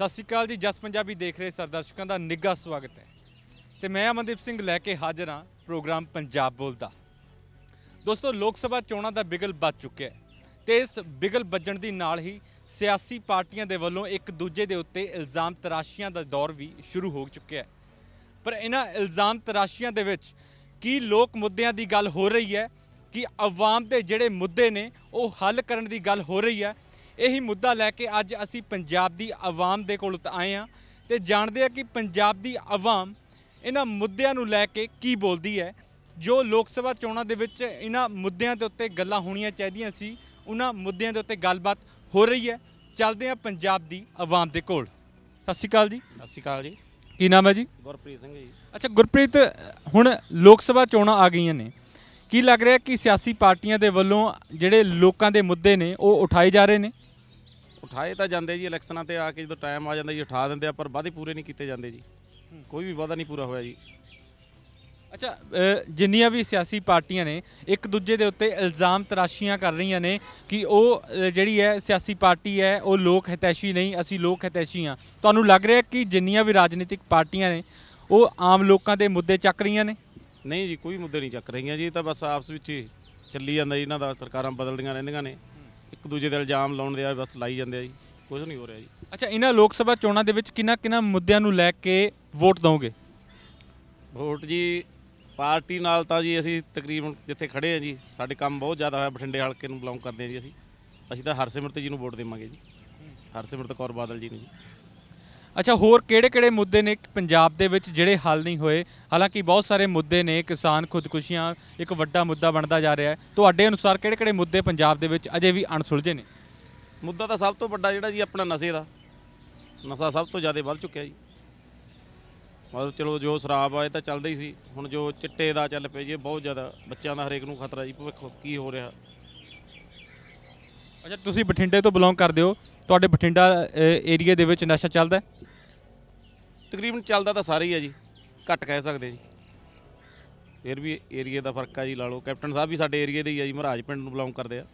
ਸਤਿ ਸ਼੍ਰੀ ਅਕਾਲ ਜੀ ਜਸ ਪੰਜਾਬੀ ਦੇਖ ਰਹੇ ਸਰ ਦਰਸ਼ਕਾਂ ਦਾ ਨਿੱਘਾ ਸਵਾਗਤ ਹੈ ਤੇ ਮੈਂ ਅਮਨਦੀਪ ਸਿੰਘ ਲੈ ਕੇ ਹਾਜ਼ਰ ਹਾਂ ਪ੍ਰੋਗਰਾਮ ਪੰਜਾਬ ਬੋਲਦਾ ਦੋਸਤੋ ਲੋਕ ਸਭਾ ਚੋਣਾਂ ਦਾ ਬਿਗਲ ਵੱਜ ਚੁੱਕਿਆ ਹੈ ਤੇ ਇਸ ਬਿਗਲ ਵੱਜਣ ਦੀ ਨਾਲ ਹੀ ਸਿਆਸੀ ਪਾਰਟੀਆਂ ਦੇ ਵੱਲੋਂ ਇੱਕ ਦੂਜੇ ਦੇ ਉੱਤੇ ਇਲਜ਼ਾਮ ਤਰਾਸ਼ੀਆਂ ਦਾ ਦੌਰ ਵੀ ਸ਼ੁਰੂ ਹੋ ਚੁੱਕਿਆ ਹੈ ਪਰ ਇਹਨਾਂ ਇਲਜ਼ਾਮ ਤਰਾਸ਼ੀਆਂ ਦੇ ਵਿੱਚ ਕੀ ਲੋਕ ਮੁੱਦਿਆਂ ਦੀ ਗੱਲ ਹੋ ਰਹੀ ਹੈ ਕਿ ਆਵਾਮ ਦੇ ਜਿਹੜੇ ਮੁੱਦੇ ਨੇ ਉਹ ਹੱਲ ਕਰਨ ਦੀ ਗੱਲ ਹੋ ਰਹੀ ਹੈ ਇਹੀ ਮੁੱਦਾ ਲੈ ਕੇ ਅੱਜ ਅਸੀਂ ਪੰਜਾਬ ਦੀ ਆਵਾਮ ਦੇ ਕੋਲ ਆਏ ਆ ਤੇ ਜਾਣਦੇ ਆ ਕਿ ਪੰਜਾਬ ਦੀ ਆਵਾਮ ਇਹਨਾਂ ਮੁੱਦਿਆਂ ਨੂੰ ਲੈ ਕੇ ਕੀ ਬੋਲਦੀ ਹੈ ਜੋ ਲੋਕ ਸਭਾ ਚੋਣਾਂ ਦੇ ਵਿੱਚ ਇਹਨਾਂ ਮੁੱਦਿਆਂ ਦੇ ਉੱਤੇ ਗੱਲਾਂ ਹੋਣੀਆਂ ਚਾਹੀਦੀਆਂ ਸੀ ਉਹਨਾਂ ਮੁੱਦਿਆਂ ਦੇ ਉੱਤੇ ਗੱਲਬਾਤ ਹੋ ਰਹੀ ਹੈ ਚੱਲਦੇ ਆ ਪੰਜਾਬ ਦੀ ਆਵਾਮ ਦੇ ਕੋਲ ਸਤਿ ਸ਼੍ਰੀ ਅਕਾਲ ਜੀ ਸਤਿ ਸ਼੍ਰੀ ਅਕਾਲ ਜੀ ਕੀ ਨਾਮ ਹੈ ਜੀ ਗੁਰਪ੍ਰੀਤ ਸਿੰਘ ਜੀ ਅੱਛਾ ਗੁਰਪ੍ਰੀਤ ਹੁਣ ਲੋਕ ਸਭਾ ਚੋਣਾਂ ਆ ਗਈਆਂ ਨੇ ਕੀ ਲੱਗ ਰਿਹਾ ਕਿ ਸਿਆਸੀ ਪਾਰਟੀਆਂ ਦੇ ਵੱਲੋਂ ਜਿਹੜੇ ਲੋਕਾਂ ਦੇ ਮੁੱਦੇ ਨੇ ਉਹ ਉਠਾਏ ਜਾ ਰਹੇ ਨੇ ਉਠਾਏ ਤਾਂ ਜਾਂਦੇ ਜੀ ਇਲੈਕਸ਼ਨਾਂ ਤੇ ਆ ਕੇ ਜਦੋਂ ਟਾਈਮ ਆ ਜਾਂਦਾ ਜੀ ਉਠਾ ਦਿੰਦੇ ਆ ਪਰ ਵਾਅਦੇ ਪੂਰੇ ਨਹੀਂ ਕੀਤੇ ਜਾਂਦੇ ਜੀ ਕੋਈ ਵੀ ਵਾਅਦਾ ਨਹੀਂ ਪੂਰਾ ਹੋਇਆ ਜੀ ਅੱਛਾ ਜਿੰਨੀਆਂ ਵੀ ਸਿਆਸੀ ਪਾਰਟੀਆਂ ਨੇ ਇੱਕ ਦੂਜੇ ਦੇ ਉੱਤੇ ਇਲਜ਼ਾਮ ਤਰਾਸ਼ੀਆਂ ਕਰ ਰਹੀਆਂ ਨੇ ਕਿ ਉਹ ਜਿਹੜੀ ਹੈ ਸਿਆਸੀ ਪਾਰਟੀ ਹੈ ਉਹ ਲੋਕ ਹਿਤੈਸ਼ੀ ਨਹੀਂ ਅਸੀਂ ਲੋਕ ਹਿਤੈਸ਼ੀ ਆ ਤੁਹਾਨੂੰ ਲੱਗ ਰਿਹਾ ਕਿ ਜਿੰਨੀਆਂ ਵੀ ਰਾਜਨੀਤਿਕ ਪਾਰਟੀਆਂ ਨੇ ਉਹ ਆਮ ਲੋਕਾਂ ਦੇ ਮੁੱਦੇ ਚੱਕ ਰਹੀਆਂ ਨੇ ਨਹੀਂ ਜੀ ਕੋਈ ਮੁੱਦੇ ਨਹੀਂ ਚੱਕ ਰਹੀਆਂ ਜੀ ਤਾਂ ਬਸ ਆਪਸ ਵਿੱਚ ਹੀ ਚੱਲੀ ਜਾਂਦਾ ਜੀ ਇਹਨਾਂ ਦਾ ਸਰਕਾਰਾਂ ਬਦਲਦੀਆਂ ਰਹਿੰਦੀਆਂ ਨੇ ਇੱਕ ਦੂਜੇ ਦੇ ਇਲਜ਼ਾਮ ਲਾਉਣ ਦੇ ਆ ਬਸ ਲਾਈ ਜਾਂਦੇ ਆ ਜੀ ਕੁਝ ਨਹੀਂ ਹੋ ਰਿਹਾ ਜੀ ਅੱਛਾ ਇਹਨਾਂ ਲੋਕ ਸਭਾ ਚੋਣਾਂ ਦੇ ਵਿੱਚ ਕਿੰਨਾ ਕਿੰਨਾ ਮੁੱਦਿਆਂ ਨੂੰ ਲੈ ਕੇ ਵੋਟ ਦੋਗੇ ਵੋਟ ਜੀ ਪਾਰਟੀ ਨਾਲ ਤਾਂ ਜੀ ਅਸੀਂ ਤਕਰੀਬਨ ਜਿੱਥੇ ਖੜੇ ਆ ਜੀ ਸਾਡੇ ਕੰਮ ਬਹੁਤ ਜ਼ਿਆਦਾ ਹੋਇਆ ਬਠਿੰਡੇ ਹਲਕੇ ਨੂੰ ਬਿਲੋਂਗ ਕਰਦੇ ਆ ਜੀ ਅਸੀਂ ਅਸੀਂ ਤਾਂ ਹਰਸਿਮਰਤ ਜੀ ਨੂੰ ਵੋਟ ਦੇਵਾਂਗੇ ਜੀ ਹਰਸਿਮਰਤ ਕੌਰ ਬਾਦਲ ਜੀ ਨੂੰ ਜੀ ਅੱਛਾ ਹੋਰ ਕਿਹੜੇ-ਕਿਹੜੇ ਮੁੱਦੇ ਨੇ ਪੰਜਾਬ ਦੇ ਵਿੱਚ ਜਿਹੜੇ ਹੱਲ ਨਹੀਂ ਹੋਏ ਹਾਲਾਂਕਿ ਬਹੁਤ ਸਾਰੇ ਮੁੱਦੇ ਨੇ ਕਿਸਾਨ ਖੁਦਕੁਸ਼ੀਆਂ ਇੱਕ ਵੱਡਾ ਮੁੱਦਾ ਬਣਦਾ ਜਾ ਰਿਹਾ ਹੈ ਤੁਹਾਡੇ ਅਨੁਸਾਰ ਕਿਹੜੇ-ਕਿਹੜੇ ਮੁੱਦੇ ਪੰਜਾਬ ਦੇ ਵਿੱਚ ਅਜੇ ਵੀ ਅਣਸੁਲਝੇ ਨੇ ਮੁੱਦਾ ਤਾਂ ਸਭ ਤੋਂ ਵੱਡਾ ਜਿਹੜਾ ਜੀ ਆਪਣਾ ਨਸ਼ੇ ਦਾ ਨਸ਼ਾ ਸਭ ਤੋਂ ਜ਼ਿਆਦਾ ਵੱਧ ਚੁੱਕਿਆ ਜੀ ਮਤਲਬ ਚਲੋ ਜੋ ਸ਼ਰਾਬ ਆਏ ਤਾਂ ਚੱਲਦਾ ਹੀ ਸੀ ਹੁਣ ਜੋ ਚਿੱਟੇ ਦਾ ਚੱਲ ਪਈ ਜੀ ਬਹੁਤ ਜ਼ਿਆਦਾ ਬੱਚਿਆਂ ਦਾ ਹਰੇਕ ਨੂੰ ਖਤਰਾ ਜੀ ਭਵਿੱਖ ਕੀ ਹੋ ਰਿਹਾ ਅੱਛਾ ਤੁਸੀਂ ਬਠਿੰਡੇ ਤੋਂ ਬਿਲੋਂਗ ਕਰਦੇ ਹੋ ਤੁਹਾਡੇ ਬਠਿੰਡਾ ਏਰੀਆ ਦੇ ਵਿੱਚ ਨਸ਼ਾ ਚੱਲਦਾ ਹੈ ਤਕਰੀਬਨ ਚੱਲਦਾ ਤਾਂ ਸਾਰੇ ਹੀ ਆ ਜੀ ਘੱਟ ਕਹਿ ਸਕਦੇ ਜੀ ਫਿਰ ਵੀ ਏਰੀਆ ਦਾ ਫਰਕ ਆ ਜੀ ਲਾ ਲਓ ਕੈਪਟਨ ਸਾਹਿਬ ਵੀ ਸਾਡੇ ਏਰੀਆ ਦੇ ਹੀ ਆ ਜੀ ਮਹਾਰਾਜ ਪਿੰਡ ਨੂੰ ਬਿਲੋਂਗ ਕਰਦੇ ਆ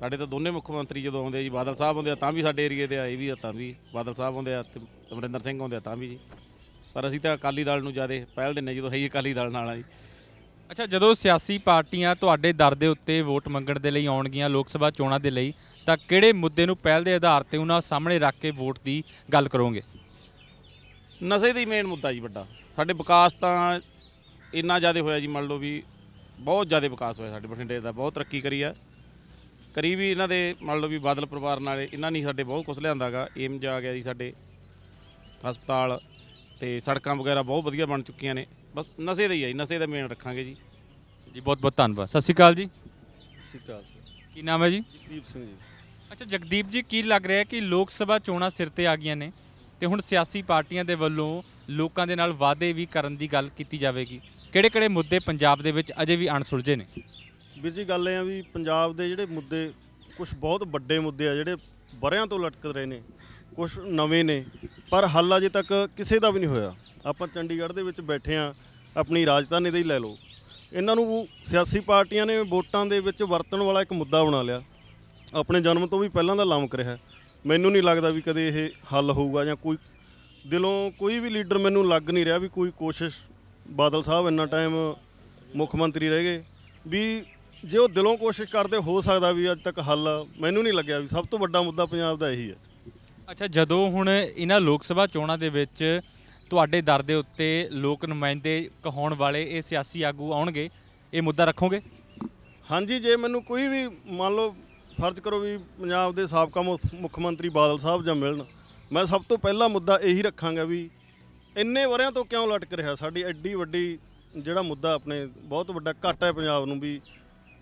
ਸਾਡੇ ਤਾਂ ਦੋਨੇ ਮੁੱਖ ਮੰਤਰੀ ਜਦੋਂ ਆਉਂਦੇ ਆ ਜੀ ਬਾਦਲ ਸਾਹਿਬ ਆਉਂਦੇ ਆ ਤਾਂ ਵੀ ਸਾਡੇ ਏਰੀਆ ਦੇ ਆਏ ਵੀ ਆ ਤਾਂ ਵੀ ਬਾਦਲ ਸਾਹਿਬ ਆਉਂਦੇ ਆ ਤੇ ਅਮਰਿੰਦਰ ਸਿੰਘ ਆਉਂਦੇ ਆ ਤਾਂ ਵੀ ਜੀ ਪਰ ਅਸੀਂ ਤਾਂ ਅਕਾਲੀ ਦਲ ਨੂੰ ਜ਼ਿਆਦਾ ਪਹਿਲ ਦਿੰਨੇ ਜਦੋਂ ਹੈ ਹੀ ਅਕਾਲੀ ਦਲ ਨਾਲ ਆ ਜੀ ਅੱਛਾ ਜਦੋਂ ਸਿਆਸੀ ਪਾਰਟੀਆਂ ਤੁਹਾਡੇ ਦਰ ਦੇ ਉੱਤੇ ਵੋਟ ਮੰਗਣ ਦੇ ਲਈ ਆਉਣਗੀਆਂ ਲੋਕ ਸਭਾ ਚੋਣਾਂ ਦੇ ਲਈ ਤਾਂ ਕਿਹੜੇ ਮੁੱਦੇ ਨੂੰ ਪਹਿਲ ਦੇ ਆਧਾਰ ਤੇ ਉਹਨਾਂ ਸਾਹਮਣੇ ਰੱਖ ਕੇ ਵੋਟ ਦੀ ਗੱਲ ਕਰੋਗੇ ਨਸ਼ੇ ਦੀ ਮੇਨ ਮੁੱਦਾ ਜੀ ਵੱਡਾ ਸਾਡੇ ਵਿਕਾਸ ਤਾਂ ਇੰਨਾ ਜ਼ਿਆਦਾ ਹੋਇਆ ਜੀ ਮੰਨ ਲਓ ਵੀ ਬਹੁਤ ਜ਼ਿਆਦਾ ਵਿਕਾਸ ਹੋਇਆ ਸਾਡੇ ਬਠਿੰਡੇ ਦਾ ਬਹੁਤ ਤਰੱਕੀ ਕਰੀ ਆ ਕਰੀ ਵੀ ਇਹਨਾਂ ਦੇ ਮੰਨ ਲਓ ਵੀ ਬਾਦਲ ਪਰਿਵਾਰ ਨਾਲੇ ਇਹਨਾਂ ਨੇ ਸਾਡੇ ਬਹੁਤ ਕੁਝ ਲਿਆਂਦਾਗਾ ਏਮਜ ਆ ਗਿਆ ਜੀ ਸਾਡੇ ਹਸਪਤਾਲ ਤੇ ਸੜਕਾਂ ਵਗੈਰਾ ਬਹੁਤ ਵਧੀਆ ਬਣ ਚੁੱਕੀਆਂ ਨੇ ਬਸ ਨਸ਼ੇ ਦਾ ਹੀ ਆ ਜੀ ਨਸ਼ੇ ਦਾ ਮੇਨ ਰੱਖਾਂਗੇ ਜੀ ਜੀ ਬਹੁਤ ਬਹੁਤ ਧੰਨਵਾਦ ਸਤਿ ਸ਼੍ਰੀ ਅਕਾਲ ਜੀ ਸਤਿ ਸ਼੍ਰੀ ਅਕਾਲ ਕੀ ਨਾਮ ਹੈ ਜੀ ਜਗਦੀਪ ਸਿੰਘ ਜੀ ਅੱਛਾ ਜਗਦੀਪ ਜੀ ਕੀ ਲੱਗ ਰਿਹਾ ਕਿ ਲੋਕ ਸਭਾ ਚੋਣਾਂ ਸਿਰ ਤੇ ਆ ਗਈਆਂ ਨੇ ਤੇ ਹੁਣ ਸਿਆਸੀ ਪਾਰਟੀਆਂ ਦੇ ਵੱਲੋਂ ਲੋਕਾਂ ਦੇ ਨਾਲ ਵਾਅਦੇ ਵੀ ਕਰਨ ਦੀ ਗੱਲ ਕੀਤੀ ਜਾਵੇਗੀ ਕਿਹੜੇ-ਕਿਹੜੇ ਮੁੱਦੇ ਪੰਜਾਬ ਦੇ ਵਿੱਚ ਅਜੇ ਵੀ ਅਣਸੁਲਝੇ ਨੇ ਵੀਰ ਜੀ ਗੱਲ ਇਹ ਆ ਵੀ ਪੰਜਾਬ ਦੇ ਜਿਹੜੇ ਮੁੱਦੇ ਕੁਝ ਬਹੁਤ ਵੱਡੇ ਮੁੱਦੇ ਆ ਜਿਹੜੇ ਬਰਿਆਂ ਤੋਂ ਲਟਕ ਰਹੇ ਨੇ ਕੁਝ ਨਵੇਂ ਨੇ ਪਰ ਹੱਲ ਅਜੇ ਤੱਕ ਕਿਸੇ ਦਾ ਵੀ ਨਹੀਂ ਹੋਇਆ ਆਪਾਂ ਚੰਡੀਗੜ੍ਹ ਦੇ ਵਿੱਚ ਬੈਠੇ ਆ ਆਪਣੀ ਰਾਜਧਾਨੀ ਦੇ ਹੀ ਲੈ ਲਓ ਇਹਨਾਂ ਨੂੰ ਸਿਆਸੀ ਪਾਰਟੀਆਂ ਨੇ ਵੋਟਾਂ ਦੇ ਵਿੱਚ ਵਰਤਣ ਵਾਲਾ ਇੱਕ ਮੁੱਦਾ ਬਣਾ ਲਿਆ ਆਪਣੇ ਜਨਮ ਤੋਂ ਵੀ ਪਹਿਲਾਂ ਦਾ ਲਾਮਕ ਰਿਹਾ ਮੈਨੂੰ ਨਹੀਂ ਲੱਗਦਾ ਵੀ ਕਦੇ ਇਹ ਹੱਲ ਹੋਊਗਾ ਜਾਂ ਕੋਈ ਦਿਲੋਂ ਕੋਈ ਵੀ ਲੀਡਰ ਮੈਨੂੰ ਲੱਗ ਨਹੀਂ ਰਿਹਾ ਵੀ ਕੋਈ ਕੋਸ਼ਿਸ਼ ਬਾਦਲ ਸਾਹਿਬ ਇੰਨਾ ਟਾਈਮ ਮੁੱਖ ਮੰਤਰੀ ਰਹਿ ਗਏ ਵੀ ਜੇ ਉਹ ਦਿਲੋਂ ਕੋਸ਼ਿਸ਼ ਕਰਦੇ ਹੋ ਸਕਦਾ ਵੀ ਅੱਜ ਤੱਕ ਹੱਲ ਮੈਨੂੰ ਨਹੀਂ ਲੱਗਿਆ ਵੀ ਸਭ ਤੋਂ ਵੱਡਾ ਮੁੱਦਾ ਪੰਜਾਬ ਦਾ ਇਹੀ ਹੈ ਅੱਛਾ ਜਦੋਂ ਹੁਣ ਇਹਨਾਂ ਲੋਕ ਸਭਾ ਚੋਣਾਂ ਦੇ ਵਿੱਚ ਤੁਹਾਡੇ ਦਰ ਦੇ ਉੱਤੇ ਲੋਕ ਨੁਮਾਇੰਦੇ ਕਹਾਉਣ ਵਾਲੇ ਇਹ ਸਿਆਸੀ ਆਗੂ ਆਉਣਗੇ ਇਹ ਮੁੱਦਾ ਰੱਖੋਗੇ ਹਾਂਜੀ ਜੇ ਮੈਨੂੰ ਕੋਈ ਵੀ ਮੰਨ ਲਓ ਫਰਜ਼ ਕਰੋ ਵੀ ਪੰਜਾਬ ਦੇ ਸਾਬਕਾ ਮੁੱਖ ਮੰਤਰੀ ਬਾਦਲ ਸਾਹਿਬ ਜਾਂ ਮਿਲਣ ਮੈਂ ਸਭ ਤੋਂ ਪਹਿਲਾ ਮੁੱਦਾ ਇਹੀ ਰੱਖਾਂਗਾ ਵੀ ਇੰਨੇ ਵਰਿਆਂ ਤੋਂ ਕਿਉਂ ਲਟਕ ਰਿਹਾ ਸਾਡੀ ਐਡੀ ਵੱਡੀ ਜਿਹੜਾ ਮੁੱਦਾ ਆਪਣੇ ਬਹੁਤ ਵੱਡਾ ਘਾਟਾ ਹੈ ਪੰਜਾਬ ਨੂੰ ਵੀ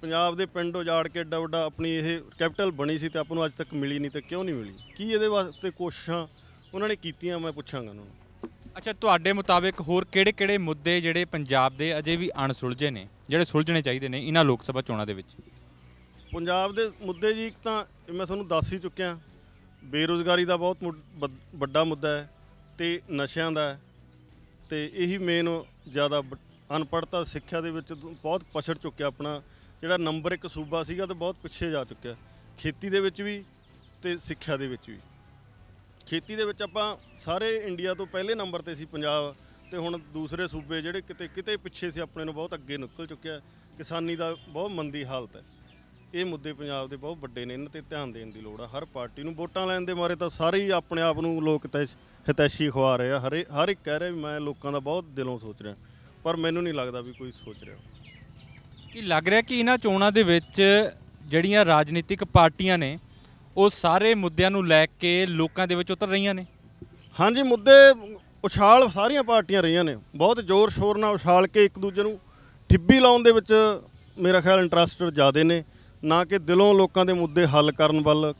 ਪੰਜਾਬ ਦੇ ਪਿੰਡ ਉਜਾੜ ਕੇ ਐਡਾ ਵੱਡਾ ਆਪਣੀ ਇਹ ਕੈਪੀਟਲ ਬਣੀ ਸੀ ਤੇ ਆਪ ਨੂੰ ਅੱਜ ਤੱਕ ਮਿਲੀ ਨਹੀਂ ਤੇ ਕਿਉਂ ਨਹੀਂ ਮਿਲੀ ਕੀ ਇਹਦੇ ਵਾਸਤੇ ਕੋਸ਼ਿਸ਼ਾਂ ਉਹਨਾਂ ਨੇ ਕੀਤੀਆਂ ਮੈਂ ਪੁੱਛਾਂਗਾ ਉਹਨਾਂ ਨੂੰ ਅੱਛਾ ਤੁਹਾਡੇ ਮੁਤਾਬਿਕ ਹੋਰ ਕਿਹੜੇ-ਕਿਹੜੇ ਮੁੱਦੇ ਜਿਹੜੇ ਪੰਜਾਬ ਦੇ ਅਜੇ ਵੀ ਅਣਸੁਲਝੇ ਨੇ ਜਿਹੜੇ ਸੁਲਝਣੇ ਚਾਹੀਦੇ ਨੇ ਇਹਨਾਂ ਲੋਕ ਸਭਾ ਚੋਣਾਂ ਦੇ ਵਿੱਚ ਪੰਜਾਬ ਦੇ ਮੁੱਦੇ ਜੀ ਇੱਕ ਤਾਂ ਮੈਂ ਤੁਹਾਨੂੰ ਦੱਸ ਹੀ ਚੁੱਕਿਆ ਬੇਰੋਜ਼ਗਾਰੀ ਦਾ ਬਹੁਤ ਵੱਡਾ ਮੁੱਦਾ ਹੈ ਤੇ ਨਸ਼ਿਆਂ ਦਾ ਤੇ ਇਹੀ ਮੇਨ ਜ਼ਿਆਦਾ ਅਨਪੜਤਾ ਸਿੱਖਿਆ ਦੇ ਵਿੱਚ ਬਹੁਤ ਪਛੜ ਚੁੱਕਿਆ ਆਪਣਾ ਜਿਹੜਾ ਨੰਬਰ 1 ਸੂਬਾ ਸੀਗਾ ਤੇ ਬਹੁਤ ਪਿੱਛੇ ਜਾ ਚੁੱਕਿਆ ਖੇਤੀ ਦੇ ਵਿੱਚ ਵੀ ਤੇ ਸਿੱਖਿਆ ਦੇ ਵਿੱਚ ਵੀ ਖੇਤੀ ਦੇ ਵਿੱਚ ਆਪਾਂ ਸਾਰੇ ਇੰਡੀਆ ਤੋਂ ਪਹਿਲੇ ਨੰਬਰ ਤੇ ਸੀ ਪੰਜਾਬ ਤੇ ਹੁਣ ਦੂਸਰੇ ਸੂਬੇ ਜਿਹੜੇ ਕਿਤੇ ਕਿਤੇ ਪਿੱਛੇ ਸੀ ਆਪਣੇ ਨੂੰ ਬਹੁਤ ਅੱਗੇ ਨਿਕਲ ਚੁੱਕਿਆ ਕਿਸਾਨੀ ਦਾ ਬਹੁਤ ਮੰਦੀ ਹਾਲਤ ਹੈ ਇਹ ਮੁੱਦੇ ਪੰਜਾਬ ਦੇ ਬਹੁਤ ਵੱਡੇ ਨੇ ਇਹਨਾਂ ਤੇ ਧਿਆਨ ਦੇਣ ਦੀ ਲੋੜ ਆ ਹਰ ਪਾਰਟੀ ਨੂੰ ਵੋਟਾਂ ਲੈਣ ਦੇ ਮਾਰੇ ਤਾਂ ਸਾਰੇ ਹੀ ਆਪਣੇ ਆਪ ਨੂੰ ਲੋਕ ਹਿਤੈਸ਼ੀ ਖਵਾ ਰਹੇ ਆ ਹਰੇ ਹਰ ਇੱਕ ਕਹਿ ਰਿਹਾ ਵੀ ਮੈਂ ਲੋਕਾਂ ਦਾ ਬਹੁਤ ਦਿਲੋਂ ਸੋਚ ਰਿਹਾ ਪਰ ਮੈਨੂੰ ਨਹੀਂ ਲੱਗਦਾ ਵੀ ਕੋਈ ਸੋਚ ਰਿਹਾ ਕੀ ਲੱਗ ਰਿਹਾ ਕਿ ਇਹਨਾਂ ਚੋਣਾਂ ਦੇ ਵਿੱਚ ਜਿਹੜੀਆਂ ਰਾਜਨੀਤਿਕ ਪਾਰਟੀਆਂ ਨੇ ਉਹ ਸਾਰੇ ਮੁੱਦਿਆਂ ਨੂੰ ਲੈ ਕੇ ਲੋਕਾਂ ਦੇ ਵਿੱਚ ਉਤਰ ਰਹੀਆਂ ਨੇ ਹਾਂਜੀ ਮੁੱਦੇ ਉਛਾਲ ਸਾਰੀਆਂ ਪਾਰਟੀਆਂ ਰਹੀਆਂ ਨੇ ਬਹੁਤ ਜ਼ੋਰ ਸ਼ੋਰ ਨਾਲ ਉਛਾਲ ਕੇ ਇੱਕ ਦੂਜੇ ਨੂੰ ਠਿੱਬੀ ਲਾਉਣ ਦੇ ਵਿੱਚ ਮੇਰਾ ਖਿਆਲ ਇੰਟਰਸਟ ਜ਼ਿਆਦੇ ਨੇ ਨਾ ਕਿ ਦਿਲੋਂ ਲੋਕਾਂ ਦੇ ਮੁੱਦੇ ਹੱਲ ਕਰਨ ਵੱਲ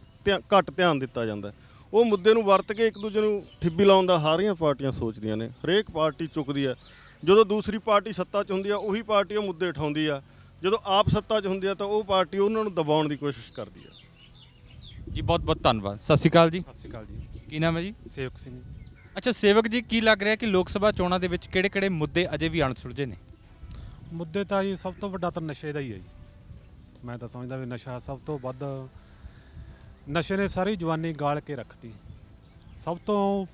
ਘੱਟ ਧਿਆਨ ਦਿੱਤਾ ਜਾਂਦਾ ਉਹ ਮੁੱਦੇ ਨੂੰ ਵਰਤ ਕੇ ਇੱਕ ਦੂਜੇ ਨੂੰ ਠਿੱਬੀ ਲਾਉਣ ਦਾ ਸਾਰੀਆਂ ਪਾਰਟੀਆਂ ਸੋਚਦੀਆਂ ਨੇ ਹਰੇਕ ਪਾਰਟੀ ਚੁੱਕਦੀ ਹੈ ਜਦੋਂ ਦੂਸਰੀ ਪਾਰਟੀ ਸੱਤਾ 'ਚ ਹੁੰਦੀ ਆ ਉਹੀ ਪਾਰਟੀ ਉਹ ਮੁੱਦੇ ਉਠਾਉਂਦੀ ਆ ਜਦੋਂ ਆਪ ਸੱਤਾ 'ਚ ਹੁੰਦੀ ਆ ਤਾਂ ਉਹ ਪਾਰਟੀ ਉਹਨਾਂ ਨੂੰ ਦਬਾਉਣ ਦੀ ਕੋਸ਼ਿਸ਼ ਕਰਦੀ ਆ ਜੀ ਬਹੁਤ ਬਹੁਤ ਧੰਨਵਾਦ ਸਤਿ ਸ਼੍ਰੀ ਅਕਾਲ ਜੀ ਸਤਿ ਸ਼੍ਰੀ ਅਕਾਲ ਜੀ ਕੀ ਨਾਮ ਹੈ ਜੀ ਸੇਵਕ ਸਿੰਘ ਅੱਛਾ ਸੇਵਕ ਜੀ ਕੀ ਲੱਗ ਰਿਹਾ ਕਿ ਲੋਕ ਸਭਾ ਚੋਣਾਂ ਦੇ ਵਿੱਚ ਕਿਹੜੇ-ਕਿਹੜੇ ਮੁੱਦੇ ਅਜੇ ਵੀ ਅਣਸੁਲਝੇ ਨੇ ਮੁੱਦੇ ਤਾਂ ਜੀ ਸਭ ਤੋਂ ਵੱਡਾ ਤਾਂ ਨਸ਼ੇ ਦਾ ਹੀ ਹੈ ਜੀ ਮੈਂ ਤਾਂ ਸਮਝਦਾ ਵੀ ਨਸ਼ਾ ਸਭ ਤੋਂ ਵੱਧ ਨਸ਼ੇ ਨੇ ਸਾਰੀ ਜਵਾਨੀ ਗਾਲ ਕੇ ਰੱਖਤੀ ਸਭ ਤੋਂ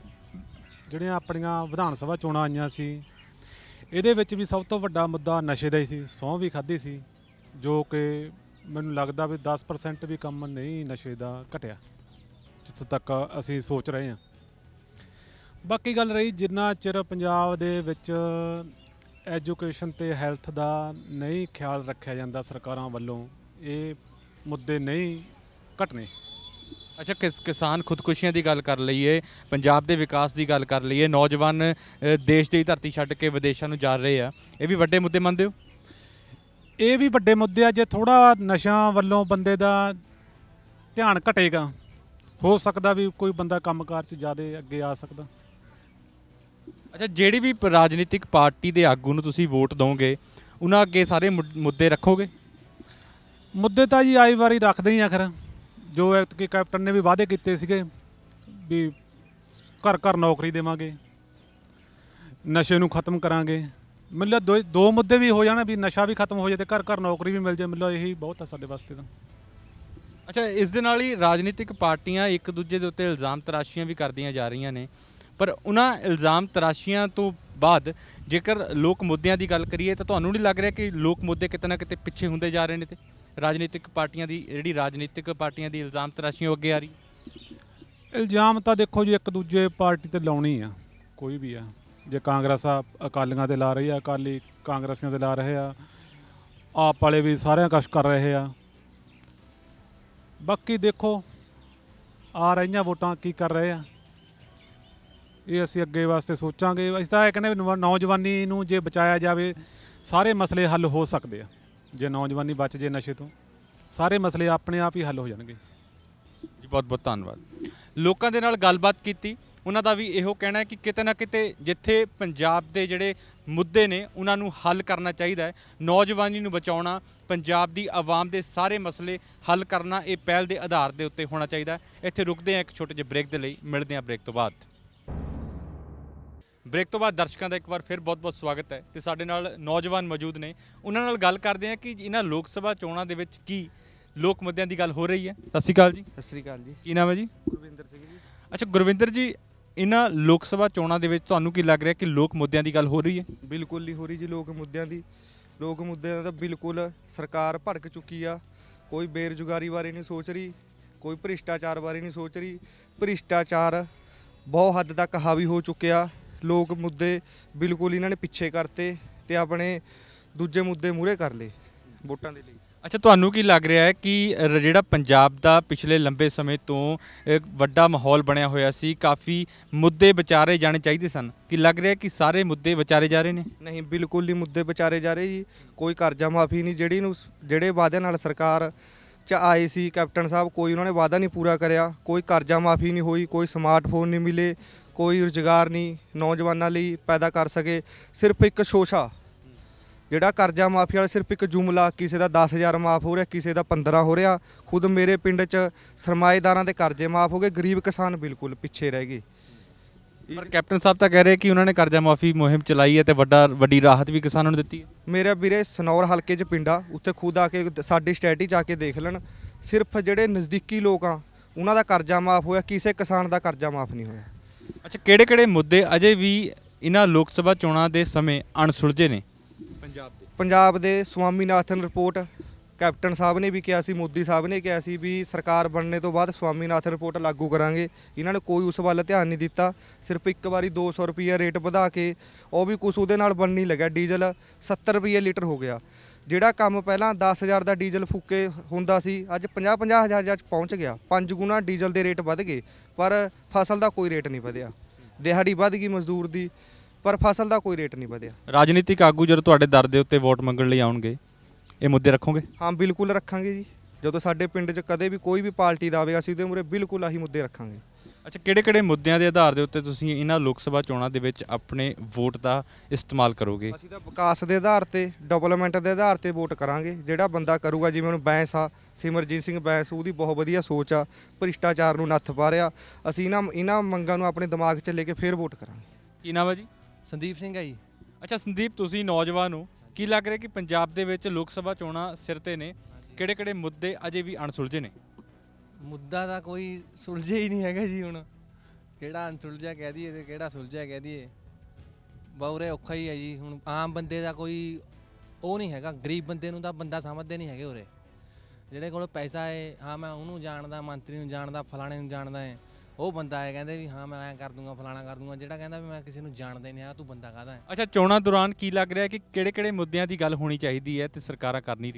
ਜਿਹੜੀਆਂ ਆਪਣੀਆਂ ਵਿਧਾਨ ਸਭਾ ਚੋਣਾਂ ਆਈਆਂ ਸੀ ਇਹਦੇ ਵਿੱਚ ਵੀ ਸਭ ਤੋਂ ਵੱਡਾ ਮੁੱਦਾ ਨਸ਼ੇ ਦਾ ਹੀ ਸੀ ਸੌਂ ਵੀ ਖਾਧੀ ਸੀ ਜੋ ਕਿ ਮੈਨੂੰ ਲੱਗਦਾ ਵੀ 10% ਵੀ ਕੰਮ ਨਹੀਂ ਨਸ਼ੇ ਦਾ ਘਟਿਆ ਜਿੱਥੋਂ ਤੱਕ ਅਸੀਂ ਸੋਚ ਰਹੇ ਹਾਂ ਬਾਕੀ ਗੱਲ ਰਹੀ ਜਿੰਨਾ ਚਿਰ ਪੰਜਾਬ ਦੇ ਵਿੱਚ ਐਜੂਕੇਸ਼ਨ ਤੇ ਹੈਲਥ ਦਾ ਨਹੀਂ ਖਿਆਲ ਰੱਖਿਆ ਜਾਂਦਾ ਸਰਕਾਰਾਂ ਵੱਲੋਂ ਇਹ ਮੁੱਦੇ ਨਹੀਂ ਘਟਨੇ ਅੱਛਾ ਕਿਸ ਕਿਸਾਨ ਖੁਦਕੁਸ਼ੀਆਂ ਦੀ ਗੱਲ ਕਰ ਲਈਏ ਪੰਜਾਬ ਦੇ ਵਿਕਾਸ ਦੀ ਗੱਲ ਕਰ ਲਈਏ ਨੌਜਵਾਨ ਦੇਸ਼ ਦੀ ਧਰਤੀ ਛੱਡ ਕੇ ਵਿਦੇਸ਼ਾਂ ਨੂੰ ਜਾ ਰਹੇ ਆ ਇਹ ਵੀ ਵੱਡੇ ਮੁੱਦੇ ਮੰਨਦੇ ਹੋ ਇਹ ਵੀ ਵੱਡੇ ਮੁੱਦੇ ਆ ਜੇ ਥੋੜਾ ਨਸ਼ਾ ਵੱਲੋਂ ਬੰਦੇ ਦਾ ਧਿਆਨ ਘਟੇਗਾ ਹੋ ਸਕਦਾ ਵੀ ਕੋਈ ਬੰਦਾ ਕੰਮਕਾਰ 'ਚ ਜ਼ਿਆਦਾ ਅੱਗੇ ਆ ਸਕਦਾ ਅੱਛਾ ਜਿਹੜੀ ਵੀ ਰਾਜਨੀਤਿਕ ਪਾਰਟੀ ਦੇ ਆਗੂ ਨੂੰ ਤੁਸੀਂ ਵੋਟ ਦੋਗੇ ਉਹਨਾਂ ਅੱਗੇ ਸਾਰੇ ਮੁੱਦੇ ਰੱਖੋਗੇ ਮੁੱਦੇ ਤਾਂ ਜੀ ਆਈ ਵਾਰੀ ਰੱਖਦੇ ਹੀ ਆਖਰ ਜੋ ਕਿ ਕੈਪਟਨ ਨੇ ਵੀ ਵਾਅਦੇ ਕੀਤੇ ਸੀਗੇ ਵੀ ਘਰ ਘਰ ਨੌਕਰੀ ਦੇਵਾਂਗੇ ਨਸ਼ੇ ਨੂੰ ਖਤਮ ਕਰਾਂਗੇ ਮਿਲੋ ਦੋ ਮੁੱਦੇ ਵੀ ਹੋ ਜਾਣਾ ਵੀ ਨਸ਼ਾ ਵੀ ਖਤਮ ਹੋ ਜਾਏ ਤੇ ਘਰ ਘਰ ਨੌਕਰੀ ਵੀ ਮਿਲ ਜਾਏ ਮਿਲੋ ਇਹੀ ਬਹੁਤ ਆ ਸਾਡੇ ਵਾਸਤੇ ਤਾਂ ਅੱਛਾ ਇਸ ਦੇ ਨਾਲ ਹੀ ਰਾਜਨੀਤਿਕ ਪਾਰਟੀਆਂ ਇੱਕ ਦੂਜੇ ਦੇ ਉੱਤੇ ਇਲਜ਼ਾਮ ਤਰਾਸ਼ੀਆਂ ਵੀ ਕਰਦੀਆਂ ਜਾ ਰਹੀਆਂ ਨੇ ਪਰ ਉਹਨਾਂ ਇਲਜ਼ਾਮ ਤਰਾਸ਼ੀਆਂ ਤੋਂ ਬਾਅਦ ਜੇਕਰ ਲੋਕ ਮੁੱਦਿਆਂ ਦੀ ਗੱਲ ਕਰੀਏ ਤਾਂ ਤੁਹਾਨੂੰ ਨਹੀਂ ਲੱਗ ਰਿਹਾ ਕਿ ਲੋਕ ਮੁੱਦੇ ਕਿਤੇ ਨਾ ਕਿਤੇ ਪਿੱਛੇ ਹੁੰਦੇ ਜਾ ਰਹੇ ਨੇ ਤੇ ਰਾਜਨੀਤਿਕ ਪਾਰਟੀਆਂ ਦੀ ਜਿਹੜੀ ਰਾਜਨੀਤਿਕ ਪਾਰਟੀਆਂ ਦੀ ਇਲਜ਼ਾਮ ਤਰਾਸ਼ੀ ਅੱਗੇ ਆ ਰਹੀ ਇਲਜ਼ਾਮ ਤਾਂ ਦੇਖੋ ਜੀ ਇੱਕ ਦੂਜੇ ਪਾਰਟੀ ਤੇ ਲਾਉਣੀ ਆ ਕੋਈ ਵੀ ਆ ਜੇ ਕਾਂਗਰਸ ਆ ਅਕਾਲੀਆਂ ਤੇ ਲਾ ਰਹੀ ਆ ਅਕਾਲੀ ਕਾਂਗਰਸੀਆਂ ਤੇ ਲਾ ਰਹੇ ਆ ਆਪ ਵਾਲੇ ਵੀ ਸਾਰਿਆਂ ਕਸ਼ ਕਰ ਰਹੇ ਆ ਬਾਕੀ ਦੇਖੋ ਆ ਰਹੀਆਂ ਵੋਟਾਂ ਕੀ ਕਰ ਰਹੇ ਆ ਇਹ ਅਸੀਂ ਅੱਗੇ ਵਾਸਤੇ ਸੋਚਾਂਗੇ ਅਸੀਂ ਤਾਂ ਇਹ ਕਹਿੰਦੇ ਨੌਜਵਾਨੀ ਨੂੰ ਜੇ ਬਚਾਇਆ ਜਾਵੇ ਸਾਰੇ ਮਸਲੇ ਹੱਲ ਹੋ ਸਕਦੇ ਆ ਜੇ ਨੌਜਵਾਨੀ ਬਚ ਜੇ ਨਸ਼ੇ ਤੋਂ ਸਾਰੇ ਮਸਲੇ ਆਪਣੇ ਆਪ ਹੀ ਹੱਲ ਹੋ ਜਾਣਗੇ ਜੀ ਬਹੁਤ ਬਹੁਤ ਧੰਨਵਾਦ ਲੋਕਾਂ ਦੇ ਨਾਲ ਗੱਲਬਾਤ ਕੀਤੀ ਉਹਨਾਂ ਦਾ ਵੀ ਇਹੋ ਕਹਿਣਾ ਹੈ ਕਿ ਕਿਤੇ ਨਾ ਕਿਤੇ ਜਿੱਥੇ ਪੰਜਾਬ ਦੇ ਜਿਹੜੇ ਮੁੱਦੇ ਨੇ ਉਹਨਾਂ ਨੂੰ ਹੱਲ ਕਰਨਾ ਚਾਹੀਦਾ ਹੈ ਨੌਜਵਾਨੀ ਨੂੰ ਬਚਾਉਣਾ ਪੰਜਾਬ ਦੀ ਆਵਾਮ ਦੇ ਸਾਰੇ ਮਸਲੇ ਹੱਲ ਕਰਨਾ ਇਹ ਪਹਿਲ ਦੇ ਆਧਾਰ ਦੇ ਉੱਤੇ ਹੋਣਾ ਚਾਹੀਦਾ ਇੱਥੇ ਰੁਕਦੇ ਹਾਂ ਇੱਕ ਛੋਟੇ ਜਿਹੇ ਬ੍ਰੇਕ ਦੇ ਲਈ ਮਿਲਦੇ ਹਾਂ ਬ੍ਰੇਕ ਤੋਂ ਬਾਅਦ ਬ੍ਰੇਕ ਤੋਂ ਬਾਅਦ ਦਰਸ਼ਕਾਂ ਦਾ ਇੱਕ ਵਾਰ ਫਿਰ ਬਹੁਤ-ਬਹੁਤ ਸਵਾਗਤ ਹੈ ਤੇ ਸਾਡੇ ਨਾਲ ਨੌਜਵਾਨ ਮੌਜੂਦ ਨੇ ਉਹਨਾਂ ਨਾਲ ਗੱਲ ਕਰਦੇ ਹਾਂ ਕਿ ਇਹਨਾਂ ਲੋਕ ਸਭਾ ਚੋਣਾਂ ਦੇ ਵਿੱਚ ਕੀ ਲੋਕ ਮੁੱਦਿਆਂ ਦੀ ਗੱਲ ਹੋ ਰਹੀ ਹੈ ਸਤਿ ਸ਼੍ਰੀ ਅਕਾਲ ਜੀ ਸਤਿ ਸ਼੍ਰੀ ਅਕਾਲ ਜੀ ਕੀ ਨਾਮ ਹੈ ਜੀ ਗੁਰਵਿੰਦਰ ਸਿੰਘ ਜੀ ਅੱਛਾ ਗੁਰਵਿੰਦਰ ਜੀ ਇਹਨਾਂ ਲੋਕ ਸਭਾ ਚੋਣਾਂ ਦੇ ਵਿੱਚ ਤੁਹਾਨੂੰ ਕੀ ਲੱਗ ਰਿਹਾ ਕਿ ਲੋਕ ਮੁੱਦਿਆਂ ਦੀ ਗੱਲ ਹੋ ਰਹੀ ਹੈ ਬਿਲਕੁਲ ਹੀ ਹੋ ਰਹੀ ਜੀ ਲੋਕ ਮੁੱਦਿਆਂ ਦੀ ਲੋਕ ਮੁੱਦਿਆਂ ਦਾ ਬਿਲਕੁਲ ਸਰਕਾਰ ਭੜਕ ਚੁੱਕੀ ਆ ਕੋਈ ਬੇਰਜ਼ਗਾਰੀ ਬਾਰੇ ਨਹੀਂ ਸੋਚ ਰਹੀ ਕੋਈ ਭ੍ਰਿਸ਼ਟਾਚਾਰ ਬਾਰੇ ਨਹੀਂ ਸੋਚ ਰਹੀ ਭ੍ਰਿਸ਼ਟਾਚਾਰ ਬਹੁਤ ਹੱਦ ਤੱਕ ਹਾਵੀ ਹੋ ਚੁੱਕਿਆ ਲੋਕ ਮੁੱਦੇ ਬਿਲਕੁਲ ਇਹਨਾਂ ਨੇ ਪਿੱਛੇ ਕਰਤੇ ਤੇ ਆਪਣੇ ਦੂਜੇ ਮੁੱਦੇ ਮੂਰੇ ਕਰ ਲਏ ਵੋਟਾਂ ਦੇ ਲਈ ਅੱਛਾ ਤੁਹਾਨੂੰ ਕੀ ਲੱਗ ਰਿਹਾ ਹੈ ਕਿ ਜਿਹੜਾ ਪੰਜਾਬ ਦਾ ਪਿਛਲੇ ਲੰਬੇ ਸਮੇਂ ਤੋਂ ਇੱਕ ਵੱਡਾ ਮਾਹੌਲ ਬਣਿਆ ਹੋਇਆ ਸੀ ਕਾਫੀ ਮੁੱਦੇ ਵਿਚਾਰੇ ਜਾਣੇ ਚਾਹੀਦੇ ਸਨ ਕੀ ਲੱਗ ਰਿਹਾ ਕਿ ਸਾਰੇ ਮੁੱਦੇ ਵਿਚਾਰੇ ਜਾ ਰਹੇ ਨੇ ਨਹੀਂ ਬਿਲਕੁਲ ਨਹੀਂ ਮੁੱਦੇ ਵਿਚਾਰੇ ਜਾ ਰਹੇ ਜੀ ਕੋਈ ਕਰਜ਼ਾ ਮਾਫੀ ਨਹੀਂ ਜਿਹੜੀ ਨੂੰ ਜਿਹੜੇ ਵਾਅਦਿਆਂ ਨਾਲ ਸਰਕਾਰ ਚ ਆਏ ਸੀ ਕੈਪਟਨ ਸਾਹਿਬ ਕੋਈ ਉਹਨਾਂ ਨੇ ਵਾਅਦਾ ਨਹੀਂ ਪੂਰਾ ਕਰਿਆ ਕੋਈ ਕਰਜ਼ਾ ਮਾਫੀ ਨਹੀਂ ਹੋਈ ਕੋਈ ਸਮਾਰਟਫੋਨ ਨਹੀਂ ਮਿਲੇ ਕੋਈ ਰੁਜ਼ਗਾਰ ਨਹੀਂ ਨੌਜਵਾਨਾਂ ਲਈ ਪੈਦਾ ਕਰ ਸਕੇ ਸਿਰਫ ਇੱਕ ਸ਼ੋਸ਼ਾ ਜਿਹੜਾ ਕਰਜ਼ਾ ਮਾਫੀ ਵਾਲਾ ਸਿਰਫ ਇੱਕ ਜੁਮਲਾ ਕਿਸੇ ਦਾ 10000 ਮਾਫ ਹੋ ਰਿਹਾ ਕਿਸੇ ਦਾ 15 ਹੋ ਰਿਹਾ ਖੁਦ ਮੇਰੇ ਪਿੰਡ 'ਚ ਸਰਮਾਏਦਾਰਾਂ ਦੇ ਕਰਜ਼ੇ ਮਾਫ ਹੋ ਗਏ ਗਰੀਬ ਕਿਸਾਨ ਬਿਲਕੁਲ ਪਿੱਛੇ ਰਹਿ ਗਏ ਪਰ ਕੈਪਟਨ ਸਾਹਿਬ ਤਾਂ ਕਹਿ ਰਹੇ ਕਿ ਉਹਨਾਂ ਨੇ ਕਰਜ਼ਾ ਮਾਫੀ ਮੁਹਿੰਮ ਚਲਾਈ ਹੈ ਤੇ ਵੱਡਾ ਵੱਡੀ ਰਾਹਤ ਵੀ ਕਿਸਾਨਾਂ ਨੂੰ ਦਿੱਤੀ ਹੈ ਮੇਰੇ ਵੀਰੇ ਸਨੌਰ ਹਲਕੇ 'ਚ ਪਿੰਡਾ ਉੱਥੇ ਖੁਦ ਆ ਕੇ ਸਾਡੀ ਸਟੈਟੀ ਜਾ ਕੇ ਦੇਖ ਲੈਣ ਸਿਰਫ ਜਿਹੜੇ ਨਜ਼ਦੀਕੀ ਲੋਕ ਆ ਉਹਨਾਂ ਦਾ ਕਰਜ਼ਾ ਮਾਫ ਹੋਇਆ ਕਿਸੇ ਕਿਸਾਨ ਦਾ ਕਰਜ਼ਾ ਮਾਫ ਨਹੀਂ ਹੋਇਆ ਅੱਛਾ ਕਿਹੜੇ ਕਿਹੜੇ ਮੁੱਦੇ ਅਜੇ ਵੀ ਇਹਨਾਂ ਲੋਕ ਸਭਾ ਚੋਣਾਂ ਦੇ ਸਮੇਂ ਅਣਸੁਲਝੇ ਨੇ ਪੰਜਾਬ ਦੇ ਪੰਜਾਬ ਦੇ ਸੁਆਮੀਨਾਥਨ ਰਿਪੋਰਟ ਕੈਪਟਨ ਸਾਹਿਬ ਨੇ ਵੀ ਕਿਹਾ ਸੀ ਮੋਦੀ ਸਾਹਿਬ ਨੇ ਕਿਹਾ ਸੀ ਵੀ ਸਰਕਾਰ ਬਣਨੇ ਤੋਂ ਬਾਅਦ ਸੁਆਮੀਨਾਥਨ ਰਿਪੋਰਟ ਲਾਗੂ ਕਰਾਂਗੇ ਇਹਨਾਂ ਨੇ ਕੋਈ ਉਸ ਵੱਲ ਧਿਆਨ ਨਹੀਂ ਦਿੱਤਾ ਸਿਰਫ ਇੱਕ ਵਾਰੀ 200 ਰੁਪਏ ਰੇਟ ਵਧਾ ਕੇ ਉਹ ਵੀ ਕੁਝ ਉਹਦੇ ਨਾਲ ਬਣ ਨਹੀਂ ਲੱਗਾ ਡੀਜ਼ਲ 70 ਰੁਪਏ ਲੀਟਰ ਹੋ ਗਿਆ ਜਿਹੜਾ ਕੰਮ ਪਹਿਲਾਂ 10000 ਦਾ ਡੀਜ਼ਲ ਫੂਕੇ ਹੁੰਦਾ ਸੀ ਅੱਜ 50 50000 ਹਜ਼ਾਰ ਪਹੁੰਚ ਗਿਆ ਪੰਜ ਗੁਣਾ ਡੀਜ਼ਲ ਦੇ ਰੇਟ ਵਧ ਗਏ ਪਰ ਫਸਲ ਦਾ ਕੋਈ ਰੇਟ ਨਹੀਂ ਵਧਿਆ ਦਿਹਾੜੀ ਵਧ ਗਈ ਮਜ਼ਦੂਰ ਦੀ ਪਰ ਫਸਲ ਦਾ ਕੋਈ ਰੇਟ ਨਹੀਂ ਵਧਿਆ ਰਾਜਨੀਤਿਕ ਆਗੂ ਜਦੋਂ ਤੁਹਾਡੇ ਦਰ ਦੇ ਉੱਤੇ ਵੋਟ ਮੰਗਣ ਲਈ ਆਉਣਗੇ ਇਹ ਮੁੱਦੇ ਰੱਖੋਗੇ ਹਾਂ ਬਿਲਕੁਲ ਰੱਖਾਂਗੇ ਜੀ ਜਦੋਂ ਸਾਡੇ ਪਿੰਡ 'ਚ ਕਦੇ ਵੀ ਕੋਈ ਵੀ ਪਾਰਟੀ ਦਾ ਆਵੇਗਾ ਅਸੀਂ ਉਹਦੇ ਮੂਰੇ ਬਿਲਕੁਲ ਆਹੀ ਮੁੱਦੇ ਰੱਖਾਂਗੇ ਅੱਛਾ ਕਿਹੜੇ ਕਿਹੜੇ ਮੁੱਦਿਆਂ ਦੇ ਆਧਾਰ ਦੇ ਉੱਤੇ ਤੁਸੀਂ ਇਹਨਾਂ ਲੋਕ ਸਭਾ ਚੋਣਾਂ ਦੇ ਵਿੱਚ ਆਪਣੇ ਵੋਟ ਦਾ ਇਸਤੇਮਾਲ ਕਰੋਗੇ ਅਸੀਂ ਤਾਂ ਵਿਕਾਸ ਦੇ ਆਧਾਰ ਤੇ ਡਿਵੈਲਪਮੈਂਟ ਦੇ ਆਧਾਰ ਤੇ ਵੋਟ ਕਰਾਂਗੇ ਜਿਹੜਾ ਬੰਦਾ ਕਰੂਗਾ ਜਿਵੇਂ ਉਹਨੂੰ ਬੈਂਸ ਆ ਸਿਮਰਜੀਤ ਸਿੰਘ ਬੈਂਸ ਉਹਦੀ ਬਹੁਤ ਵਧੀਆ ਸੋਚ ਆ ਭ੍ਰਿਸ਼ਟਾਚਾਰ ਨੂੰ ਨੱਥ ਪਾ ਰਿਹਾ ਅਸੀਂ ਇਹਨਾਂ ਇਹਨਾਂ ਮੰਗਾਂ ਨੂੰ ਆਪਣੇ ਦਿਮਾਗ 'ਚ ਲੈ ਕੇ ਫੇਰ ਵੋਟ ਕਰਾਂਗੇ ਕੀ ਨਾਮ ਹੈ ਜੀ ਸੰਦੀਪ ਸਿੰਘ ਆ ਜੀ ਅੱਛਾ ਸੰਦੀਪ ਤੁਸੀਂ ਨੌਜਵਾਨ ਹੋ ਕੀ ਲੱਗ ਰਿਹਾ ਕਿ ਪੰਜਾਬ ਦੇ ਵਿੱਚ ਲੋਕ ਸਭਾ ਚੋਣਾਂ ਸਿਰ ਤੇ ਨੇ ਕਿਹੜੇ ਕਿਹੜੇ ਮੁੱਦੇ ਅਜੇ ਵੀ ਅਣਸੁਲਝੇ ਨੇ ਮੁੱਦਾ ਤਾਂ ਕੋਈ ਸੁਲਝਿਆ ਹੀ ਨਹੀਂ ਹੈਗਾ ਜੀ ਹੁਣ ਕਿਹੜਾ ਅਨਸੁਲਝਿਆ ਕਹਿ ਦਈਏ ਤੇ ਕਿਹੜਾ ਸੁਲਝਿਆ ਕਹਿ ਦਈਏ ਬਹੁਰੇ ਔਖਾ ਹੀ ਹੈ ਜੀ ਹੁਣ ਆਮ ਬੰਦੇ ਦਾ ਕੋਈ ਉਹ ਨਹੀਂ ਹੈਗਾ ਗਰੀਬ ਬੰਦੇ ਨੂੰ ਤਾਂ ਬੰਦਾ ਸਮਝਦੇ ਨਹੀਂ ਹੈਗੇ ਉਰੇ ਜਿਹੜੇ ਕੋਲ ਪੈਸਾ ਹੈ ਹਾਂ ਮੈਂ ਉਹਨੂੰ ਜਾਣਦਾ ਮੰਤਰੀ ਨੂੰ ਜਾਣਦਾ ਫਲਾਣੇ ਨੂੰ ਜਾਣਦਾ ਹੈ ਉਹ ਬੰਦਾ ਹੈ ਕਹਿੰਦੇ ਵੀ ਹਾਂ ਮੈਂ ਐ ਕਰ ਦੂੰਗਾ ਫਲਾਣਾ ਕਰ ਦੂੰਗਾ ਜਿਹੜਾ ਕਹਿੰਦਾ ਵੀ ਮੈਂ ਕਿਸੇ ਨੂੰ ਜਾਣਦਾ ਨਹੀਂ ਆ ਤੂੰ ਬੰਦਾ ਕਾਦਾ ਹੈ ਅੱਛਾ ਚੋਣਾਂ ਦੌਰਾਨ ਕੀ ਲੱਗ ਰਿਹਾ ਕਿ ਕਿਹੜੇ-ਕਿਹੜੇ ਮੁੱਦਿਆਂ ਦੀ ਗੱਲ ਹੋਣੀ ਚਾਹੀਦੀ ਹੈ ਤੇ ਸਰਕਾਰਾਂ ਕਰ ਨਹੀਂ